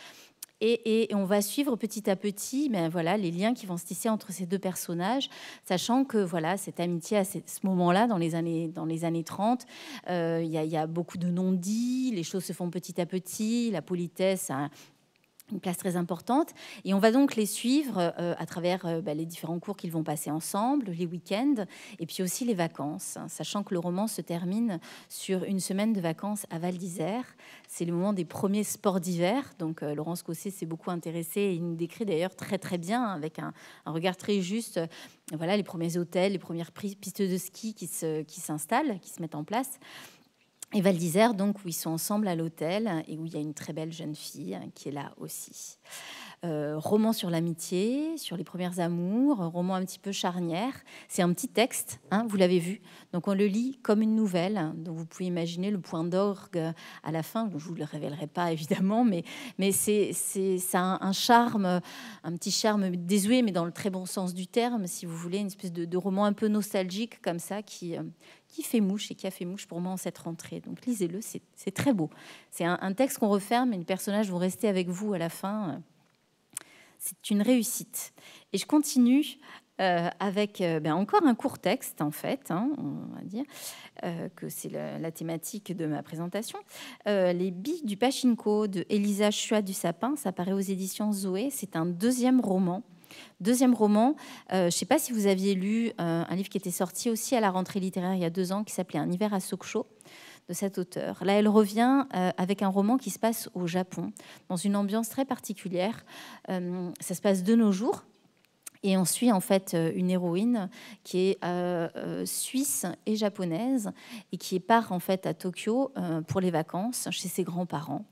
Et, on va suivre petit à petit ben, voilà, les liens qui vont se tisser entre ces deux personnages, sachant que voilà, cette amitié à ce moment-là, dans, les années, dans les années 30, euh, il y, y, a beaucoup de non-dits, les choses se font petit à petit, la politesse une place très importante. Et on va donc les suivre euh, à travers euh, bah, les différents cours qu'ils vont passer ensemble, les week-ends, et puis aussi les vacances, hein, sachant que le roman se termine sur une semaine de vacances à Val d'Isère. C'est le moment des premiers sports d'hiver, donc euh, Laurence Cossé s'est beaucoup intéressée, et il nous décrit d'ailleurs très très bien, hein, avec un, regard très juste, voilà les premiers hôtels, les premières pistes de ski qui s'installent, qui, qui se mettent en place et Val d'Isère, donc, où ils sont ensemble à l'hôtel et où il y a une très belle jeune fille hein, qui est là aussi. Euh, roman sur l'amitié, sur les premières amours, roman un petit peu charnière. C'est un petit texte, hein, vous l'avez vu. Donc on le lit comme une nouvelle. Donc vous pouvez imaginer le point d'orgue à la fin. Je vous le révélerai pas évidemment, mais mais c'est c'est ça un, charme, un petit charme désuet, mais dans le très bon sens du terme, si vous voulez, une espèce de, de roman un peu nostalgique comme ça qui euh, qui fait mouche et qui a fait mouche pour moi en cette rentrée. Donc lisez-le, c'est très beau. C'est un, texte qu'on referme et les personnages vont rester avec vous à la fin. C'est une réussite. Et je continue euh, avec euh, ben, encore un court texte, en fait, hein, on va dire euh, que c'est la, la, thématique de ma présentation. Les billes du Pachinko de Elisa Chua du Sapin, ça paraît aux éditions Zoé. C'est un deuxième roman Deuxième roman, euh, je ne sais pas si vous aviez lu euh, un livre qui était sorti aussi à la rentrée littéraire il y a deux ans, qui s'appelait Un hiver à Sokcho de cet auteur. Là, elle revient euh, avec un roman qui se passe au Japon, dans une ambiance très particulière. ça se passe de nos jours, et on suit en fait une héroïne qui est suisse et japonaise et qui part en fait à Tokyo pour les vacances chez ses grands-parents.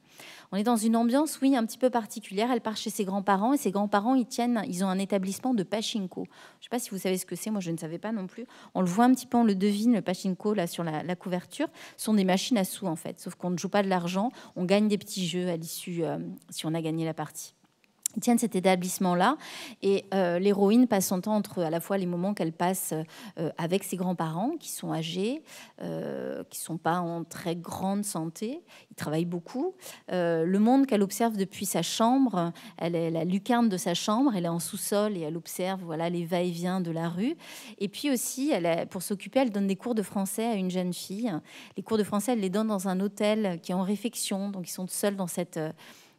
On est dans une ambiance, oui, un petit peu particulière. Elle part chez ses grands-parents et ses grands-parents, ils tiennent, ils ont un établissement de pachinko. Je ne sais pas si vous savez ce que c'est, moi je ne savais pas non plus. On le voit un petit peu, on le devine, le pachinko là sur la, couverture, Ce sont des machines à sous en fait, sauf qu'on ne joue pas de l'argent, on gagne des petits jeux à l'issue euh, si on a gagné la partie. Ils tiennent cet établissement-là et euh, l'héroïne passe son temps entre à la fois les moments qu'elle passe euh, avec ses grands-parents qui sont âgés, euh, qui sont pas en très grande santé, ils travaillent beaucoup, euh, le monde qu'elle observe depuis sa chambre, elle est la lucarne de sa chambre, elle est en sous-sol et elle observe voilà les va-et-vient de la rue. Et puis aussi, elle pour s'occuper, elle donne des cours de français à une jeune fille. Les cours de français, elle les donne dans un hôtel qui est en réfection, donc ils sont seuls dans cette,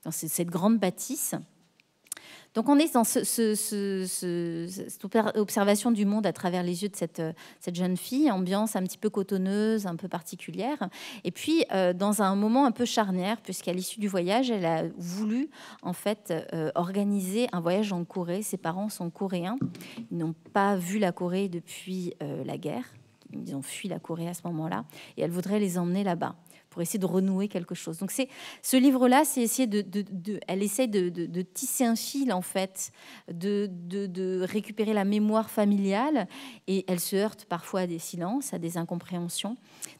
dans cette grande bâtisse. Donc on est dans ce, cette observation du monde à travers les yeux de cette, jeune fille, ambiance un petit peu cotonneuse, un peu particulière. Et puis euh, dans un moment un peu charnière, puisqu'à l'issue du voyage, elle a voulu en fait euh, organiser un voyage en Corée. Ses parents sont coréens, ils n'ont pas vu la Corée depuis euh, la guerre. Ils ont fui la Corée à ce moment-là et elle voudrait les emmener là-bas pour essayer de renouer quelque chose. Donc c'est ce livre-là, c'est essayer de, de, elle essaie de, tisser un fil en fait, de, récupérer la mémoire familiale, et elle se heurte parfois à des silences, à des incompréhensions.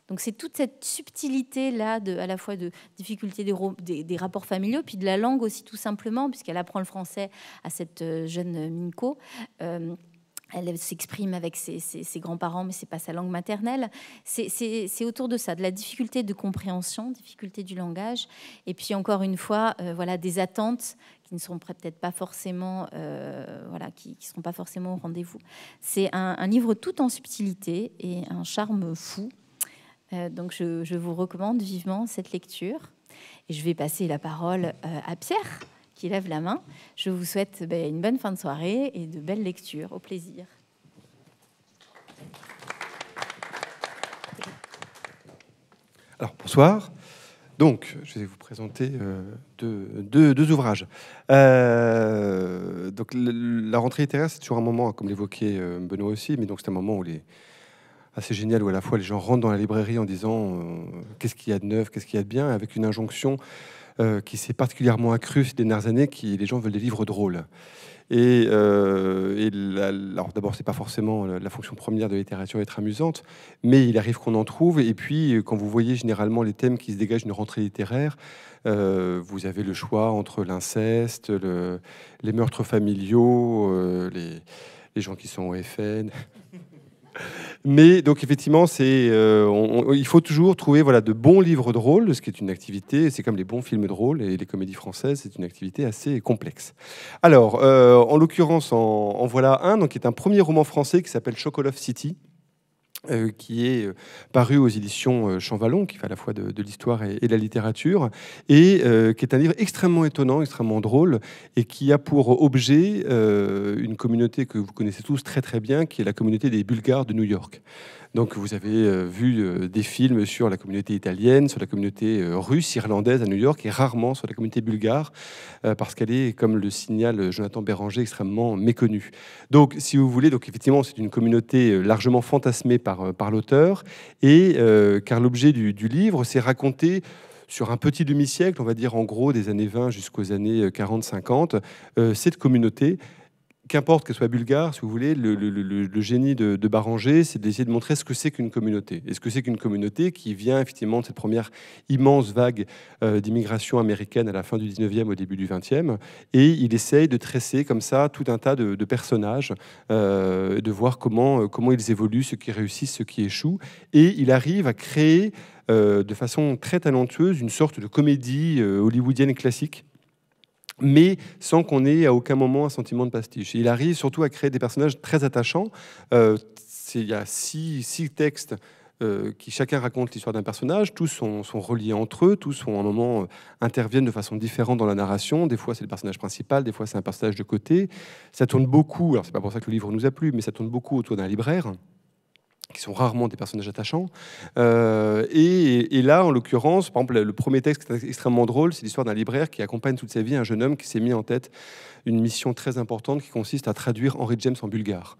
Donc c'est toute cette subtilité là, de, à la fois de difficulté des, des, des rapports familiaux, puis de la langue aussi tout simplement, puisqu'elle apprend le français à cette euh, jeune Minko. Euh, elle s'exprime avec ses, grands-parents, mais c'est pas sa langue maternelle. C'est autour de ça, de la difficulté de compréhension, difficulté du langage, et puis encore une fois, euh, voilà, des attentes qui ne seront peut-être pas forcément, euh, voilà, qui, seront pas forcément au rendez-vous. C'est un, livre tout en subtilité et un charme fou. Euh, donc je, vous recommande vivement cette lecture. Et je vais passer la parole à Pierre qui lève la main. Je vous souhaite ben, une bonne fin de soirée et de belles lectures. Au plaisir. Alors, bonsoir. Donc, je vais vous présenter euh, deux, ouvrages. Euh, donc, la rentrée littéraire, c'est toujours un moment, comme l'évoquait euh, Benoît aussi, mais donc c'est un moment où les assez génial où à la fois les gens rentrent dans la librairie en disant qu'est-ce qu'il y a de neuf, qu'est-ce qu'il y a de bien, avec une injonction euh, qui s'est particulièrement accrue ces dernières années, qui les gens veulent des livres drôles. Et, euh, et alors d'abord, c'est pas forcément la, fonction première de l'itération, littérature d'être amusante, mais il arrive qu'on en trouve. Et puis, quand vous voyez généralement les thèmes qui se dégagent d'une rentrée littéraire, euh, vous avez le choix entre l'inceste, les meurtres familiaux, euh, les, les, gens qui sont au FN. Mais donc effectivement, euh, il faut toujours trouver de bons livres de rôle, ce qui est une activité. C'est comme les bons films de rôle et les comédies françaises, c'est une activité assez complexe. Alors, euh, en l'occurrence, en, voilà un, qui est un premier roman français qui s'appelle Chocolat City, euh, qui est euh, paru aux éditions euh, Chamvalon, qui fait à la fois de, l'histoire et, et, de la littérature, et qui est un livre extrêmement étonnant, extrêmement drôle, et qui a pour objet une communauté que vous connaissez tous très très bien, qui est la communauté des Bulgares de New York. Donc vous avez vu des films sur la communauté italienne, sur la communauté russe, irlandaise à New York, et rarement sur la communauté bulgare, parce qu'elle est, comme le signale Jonathan Béranger, extrêmement méconnue. Donc si vous voulez, donc effectivement c'est une communauté largement fantasmée par euh, par, l'auteur, et euh, car l'objet du, du, livre, c'est raconter sur un petit demi-siècle, on va dire en gros des années 20 jusqu'aux années 40-50, euh, cette communauté qu'importe qu'elle soit bulgare, si vous voulez, le, génie de, Barranger, c'est d'essayer de montrer ce que c'est qu'une communauté. Et ce que c'est qu'une communauté qui vient effectivement de cette première immense vague euh, d'immigration américaine à la fin du 19e, au début du 20e. Et il essaye de tresser comme ça tout un tas de, personnages, euh, de voir comment, euh, comment ils évoluent, ceux qui réussissent, ceux qui échouent. Et il arrive à créer de façon très talentueuse une sorte de comédie hollywoodienne classique mais sans qu'on ait à aucun moment un sentiment de pastiche. il arrive surtout à créer des personnages très attachants. Euh, il y a six, textes euh, qui chacun raconte l'histoire d'un personnage, tous sont, reliés entre eux, tous sont, à un moment euh, interviennent de façon différente dans la narration. Des fois c'est le personnage principal, des fois c'est un personnage de côté. Ça tourne beaucoup, alors c'est pas pour ça que le livre nous a plu, mais ça tourne beaucoup autour d'un libraire qui sont rarement des personnages attachants. Euh, et, là, en l'occurrence, par exemple, le premier texte est extrêmement drôle, c'est l'histoire d'un libraire qui accompagne toute sa vie un jeune homme qui s'est mis en tête une mission très importante qui consiste à traduire Henry James en bulgare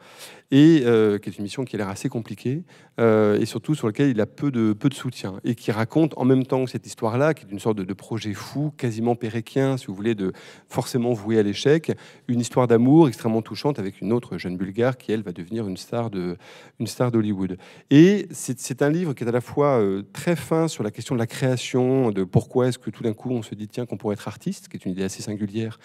et euh, qui est une mission qui a l'air assez compliquée, euh, et surtout sur laquelle il a peu de, peu de soutien, et qui raconte en même temps que cette histoire-là, qui est une sorte de, projet fou, quasiment péréquien, si vous voulez, de forcément voué à l'échec, une histoire d'amour extrêmement touchante avec une autre jeune bulgare qui, elle, va devenir une star de, une star d'Hollywood. Et c'est un livre qui est à la fois euh, très fin sur la question de la création, de pourquoi est-ce que tout d'un coup on se dit tiens qu'on pourrait être artiste, qui est une idée assez singulière,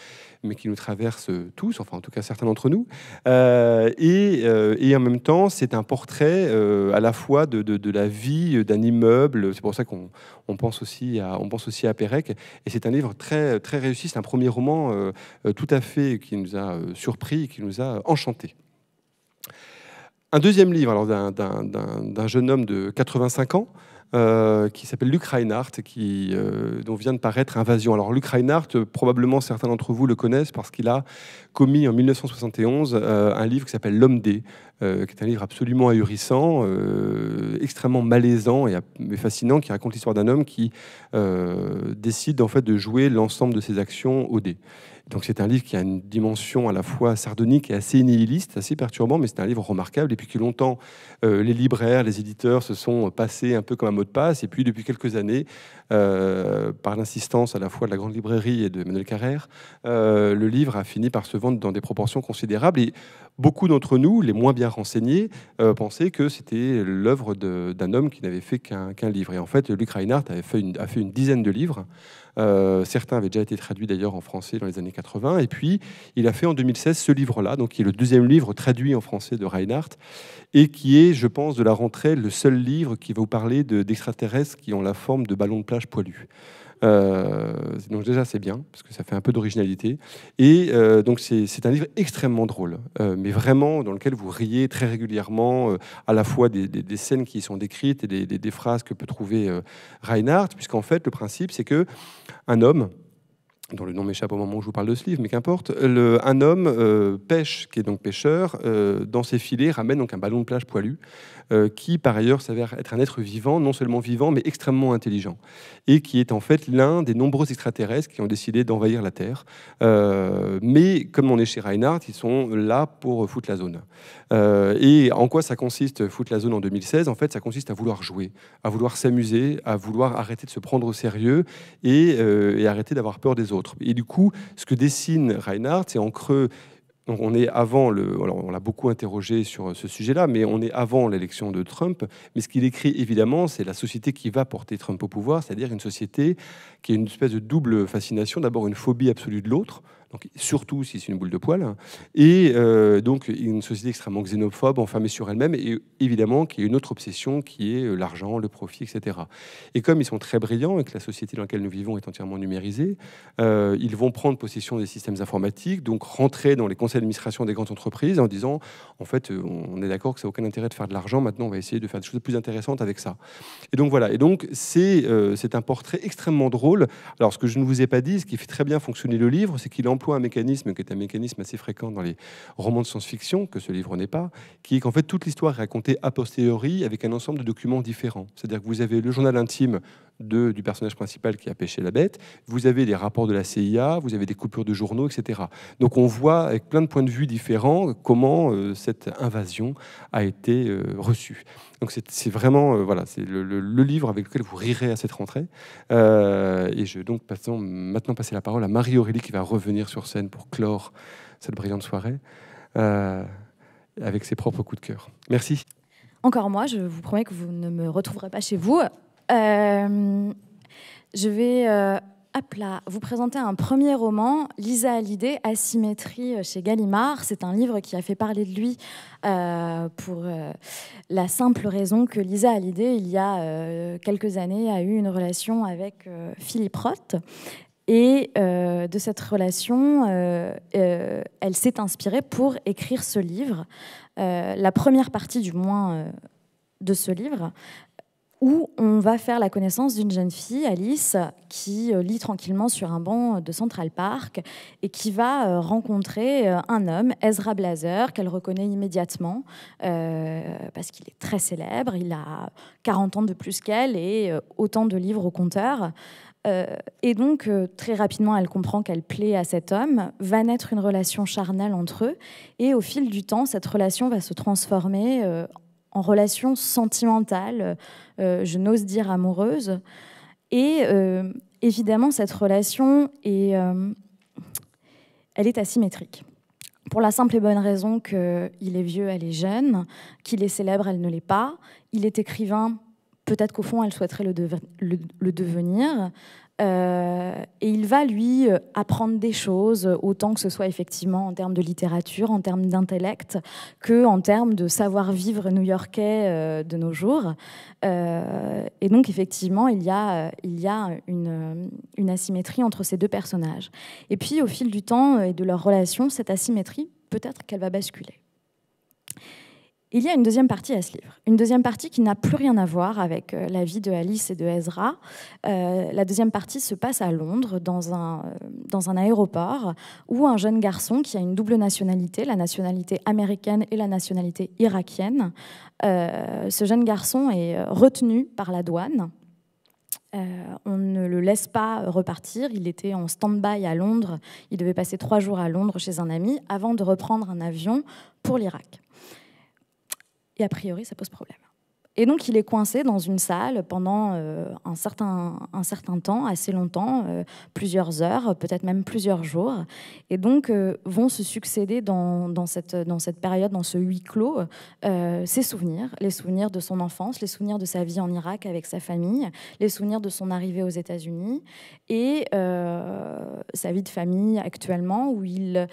mais qui nous traverse tous, enfin en tout cas certains d'entre nous, et euh, et en même temps, c'est un portrait euh, à la fois de, de, la vie d'un immeuble. C'est pour ça qu'on on pense aussi à on pense aussi à Pérec. Et c'est un livre très très réussi. C'est un premier roman euh, tout à fait qui nous a surpris, qui nous a enchantés. Un deuxième livre, alors d'un jeune homme de 85 ans. qui s'appelle Luc Reinhardt, qui, dont vient de paraître Invasion. Alors Luc Reinhardt, probablement certains d'entre vous le connaissent parce qu'il a commis en 1971 euh, un livre qui s'appelle L'homme des, euh, qui est un livre absolument ahurissant, euh, extrêmement malaisant et, fascinant, qui raconte l'histoire d'un homme qui décide en fait de jouer l'ensemble de ses actions au dé. Donc c'est un livre qui a une dimension à la fois sardonique et assez nihiliste, assez perturbant, mais c'est un livre remarquable. Et puis que longtemps, les libraires, les éditeurs se sont passés un peu comme un mot de passe. Et puis depuis quelques années, euh, par l'insistance à la fois de la Grande Librairie et de Manuel Carrère, euh, le livre a fini par se vendre dans des proportions considérables. Et beaucoup d'entre nous, les moins bien renseignés, euh, pensaient que c'était l'œuvre d'un homme qui n'avait fait qu'un livre. Et en fait, Luc Reinhardt avait a fait une dizaine de livres. Euh, certains avaient déjà été traduits d'ailleurs en français dans les années 80. Et puis, il a fait en 2016 ce livre-là, donc qui est le deuxième livre traduit en français de Reinhardt, et qui est, je pense, de la rentrée, le seul livre qui va vous parler d'extraterrestres qui ont la forme de ballons de plage poilus. Euh, donc déjà c'est bien parce que ça fait un peu d'originalité et euh, donc c'est un livre extrêmement drôle, euh, mais vraiment dans lequel vous riez très régulièrement à la fois des, scènes qui sont décrites et des, phrases que peut trouver Reinhardt, puisqu'en fait le principe c'est que un homme dont le nom m'échappe au moment où je vous parle de ce livre, mais qu'importe, un homme pêche, qui est donc pêcheur, dans ses filets ramène donc un ballon de plage poilu euh, qui par ailleurs s'avère être un être vivant, non seulement vivant, mais extrêmement intelligent, et qui est en fait l'un des nombreux extraterrestres qui ont décidé d'envahir la Terre. Euh, mais comme on est chez Reinhardt, ils sont là pour foutre la zone. Euh, et en quoi ça consiste, foutre la zone en 2016 En fait, ça consiste à vouloir jouer, à vouloir s'amuser, à vouloir arrêter de se prendre au sérieux et, et arrêter d'avoir peur des autres. Et du coup, ce que dessine Reinhardt, c'est en creux donc on est avant le. on l'a beaucoup interrogé sur euh, ce sujet-là, mais on est avant l'élection de Trump. Mais ce qu'il écrit évidemment, c'est la société qui va porter Trump au pouvoir, c'est-à-dire une société qui a une espèce de double fascination. D'abord une phobie absolue de l'autre, surtout si c'est une boule de poil, et euh, donc une société extrêmement xénophobe, enfermée sur elle-même, et évidemment qui a une autre obsession qui est euh, l'argent, le profit, etc. Et comme ils sont très brillants et que la société dans laquelle nous vivons est entièrement numérisée, euh, ils vont prendre possession des systèmes informatiques, donc rentrer dans les conseils d'administration des grandes entreprises en disant, en fait, on est d'accord que ça n'a aucun intérêt de faire de l'argent, maintenant on va essayer de faire des choses plus intéressantes avec ça. Et donc voilà, et donc c'est un portrait extrêmement drôle. Alors ce que je ne vous ai pas dit, ce qui fait très bien fonctionner le livre, c'est qu'il en un mécanisme qui est un mécanisme assez fréquent dans les romans de science-fiction, que ce livre n'est pas, qui est qu'en fait toute l'histoire est racontée a posteriori avec un ensemble de documents différents. C'est-à-dire que vous avez le journal intime du personnage principal qui a pêché la bête, vous avez des rapports de la CIA, vous avez des coupures de journaux, etc. Donc on voit avec plein de points de vue différents comment euh, cette invasion a été euh, reçue. Donc c'est vraiment euh, voilà, c'est le, livre avec lequel vous rirez à cette rentrée. et je vais donc maintenant passer la parole à Marie-Aurélie qui va revenir sur scène pour clore cette brillante soirée avec ses propres coups de cœur. Merci. Encore moi, je vous promets que vous ne me retrouverez pas chez vous. Euh, je vais euh, vous présenter un premier roman, Lisa Hallyday, Asymétrie euh, chez Gallimard. C'est un livre qui a fait parler de lui pour la simple raison que Lisa Hallyday, il y a quelques années, a eu une relation avec Philippe Roth. Et de cette relation, elle s'est inspirée pour écrire ce livre, la première partie du moins de ce livre, où on va faire la connaissance d'une jeune fille, Alice, qui euh, lit tranquillement sur un banc de Central Park et qui va euh, rencontrer euh, un homme, Ezra Blazer, qu'elle reconnaît immédiatement parce qu'il est très célèbre, il a 40 ans de plus qu'elle et autant de livres au compteur. et donc, très rapidement, elle comprend qu'elle plaît à cet homme, va naître une relation charnelle entre eux, et au fil du temps, cette relation va se transformer en en relation sentimentale, euh, je n'ose dire amoureuse. Et euh, évidemment, cette relation est, euh, elle est asymétrique. Pour la simple et bonne raison qu'il est vieux, elle est jeune, qu'il est célèbre, elle ne l'est pas, il est écrivain, peut-être qu'au fond, elle souhaiterait le devenir, euh, et il va lui euh, apprendre des choses, euh, autant que ce soit effectivement en termes de littérature, en termes d'intellect, que en termes de savoir-vivre new-yorkais de nos jours. et donc effectivement, il y a, une, asymétrie entre ces deux personnages. Et puis au fil du temps et de leur relation, cette asymétrie, peut-être qu'elle va basculer il y a une deuxième partie à ce livre, une deuxième partie qui n'a plus rien à voir avec euh, la vie de Alice et de Ezra. Euh, la deuxième partie se passe à Londres, euh, dans un, aéroport, où un jeune garçon qui a une double nationalité, la nationalité américaine et la nationalité irakienne, ce jeune garçon est retenu par la douane. on ne le laisse pas repartir. Il était en stand-by à Londres. Il devait passer trois jours à Londres chez un ami avant de reprendre un avion pour l'Irak a priori, ça pose problème. Et donc, il est coincé dans une salle pendant euh, un, certain, un certain temps, assez longtemps, euh, plusieurs heures, peut-être même plusieurs jours. Et donc, euh, vont se succéder dans, cette, dans cette période, dans ce huis clos, ses souvenirs, les souvenirs de son enfance, les souvenirs de sa vie en Irak avec sa famille, les souvenirs de son arrivée aux États-Unis et sa vie de famille actuellement, où il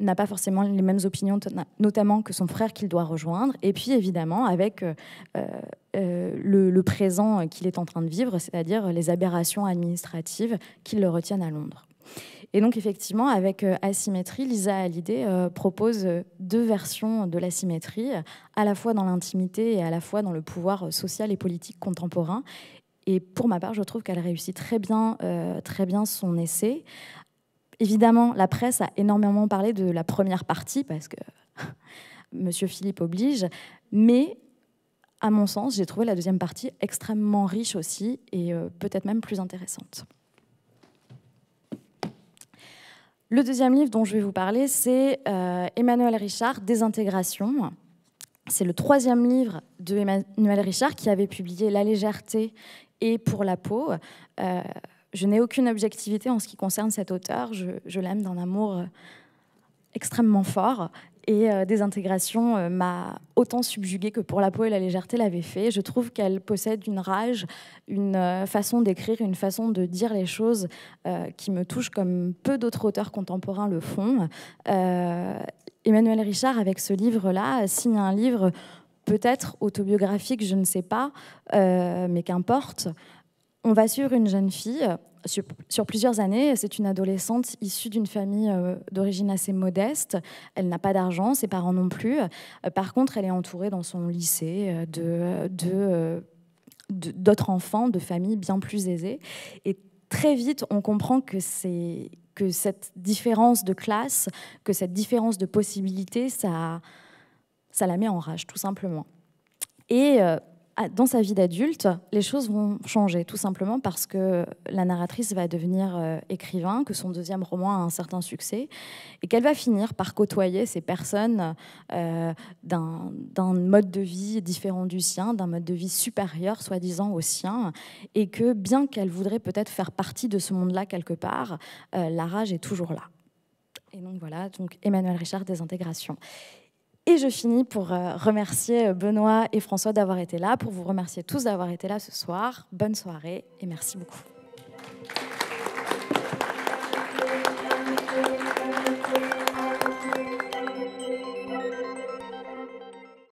n'a pas forcément les mêmes opinions, notamment que son frère qu'il doit rejoindre, et puis évidemment avec euh, euh, le, présent qu'il est en train de vivre, c'est-à-dire les aberrations administratives qui le retiennent à Londres. Et donc effectivement, avec euh, asymétrie, Lisa Hallyday propose deux versions de l'asymétrie, à la fois dans l'intimité et à la fois dans le pouvoir social et politique contemporain. Et pour ma part, je trouve qu'elle réussit très bien, très bien son essai évidemment, la presse a énormément parlé de la première partie, parce que Monsieur Philippe oblige, mais à mon sens, j'ai trouvé la deuxième partie extrêmement riche aussi, et euh, peut-être même plus intéressante. Le deuxième livre dont je vais vous parler, c'est euh, Emmanuel Richard, Désintégration. C'est le troisième livre de Emmanuel Richard qui avait publié La légèreté et Pour la peau. Euh, je n'ai aucune objectivité en ce qui concerne cet auteur. Je, l'aime d'un amour euh, extrêmement fort. Et euh, Désintégration euh, m'a autant subjuguée que Pour la peau et la légèreté l'avait fait. Je trouve qu'elle possède une rage, une façon d'écrire, une façon de dire les choses qui me touchent comme peu d'autres auteurs contemporains le font. Emmanuel Richard, avec ce livre-là, signe un livre peut-être autobiographique, je ne sais pas, mais qu'importe. On va sur une jeune fille euh, sur, plusieurs années. C'est une adolescente issue d'une famille euh, d'origine assez modeste. Elle n'a pas d'argent, ses parents non plus. Euh, par contre, elle est entourée dans son lycée de, d'autres enfants de familles bien plus aisées. Et très vite, on comprend que c'est que cette différence de classe, que cette différence de possibilités, ça, ça la met en rage, tout simplement. Et dans sa vie d'adulte, les choses vont changer, tout simplement parce que la narratrice va devenir euh, écrivain, que son deuxième roman a un certain succès, et qu'elle va finir par côtoyer ces personnes euh, d'un mode de vie différent du sien, d'un mode de vie supérieur, soi-disant, au sien, et que bien qu'elle voudrait peut-être faire partie de ce monde-là quelque part, euh, la rage est toujours là. Et donc voilà, donc Emmanuel Richard, Désintégration. Et je finis pour euh, remercier euh, Benoît et François d'avoir été là, pour vous remercier tous d'avoir été là ce soir. Bonne soirée et merci beaucoup.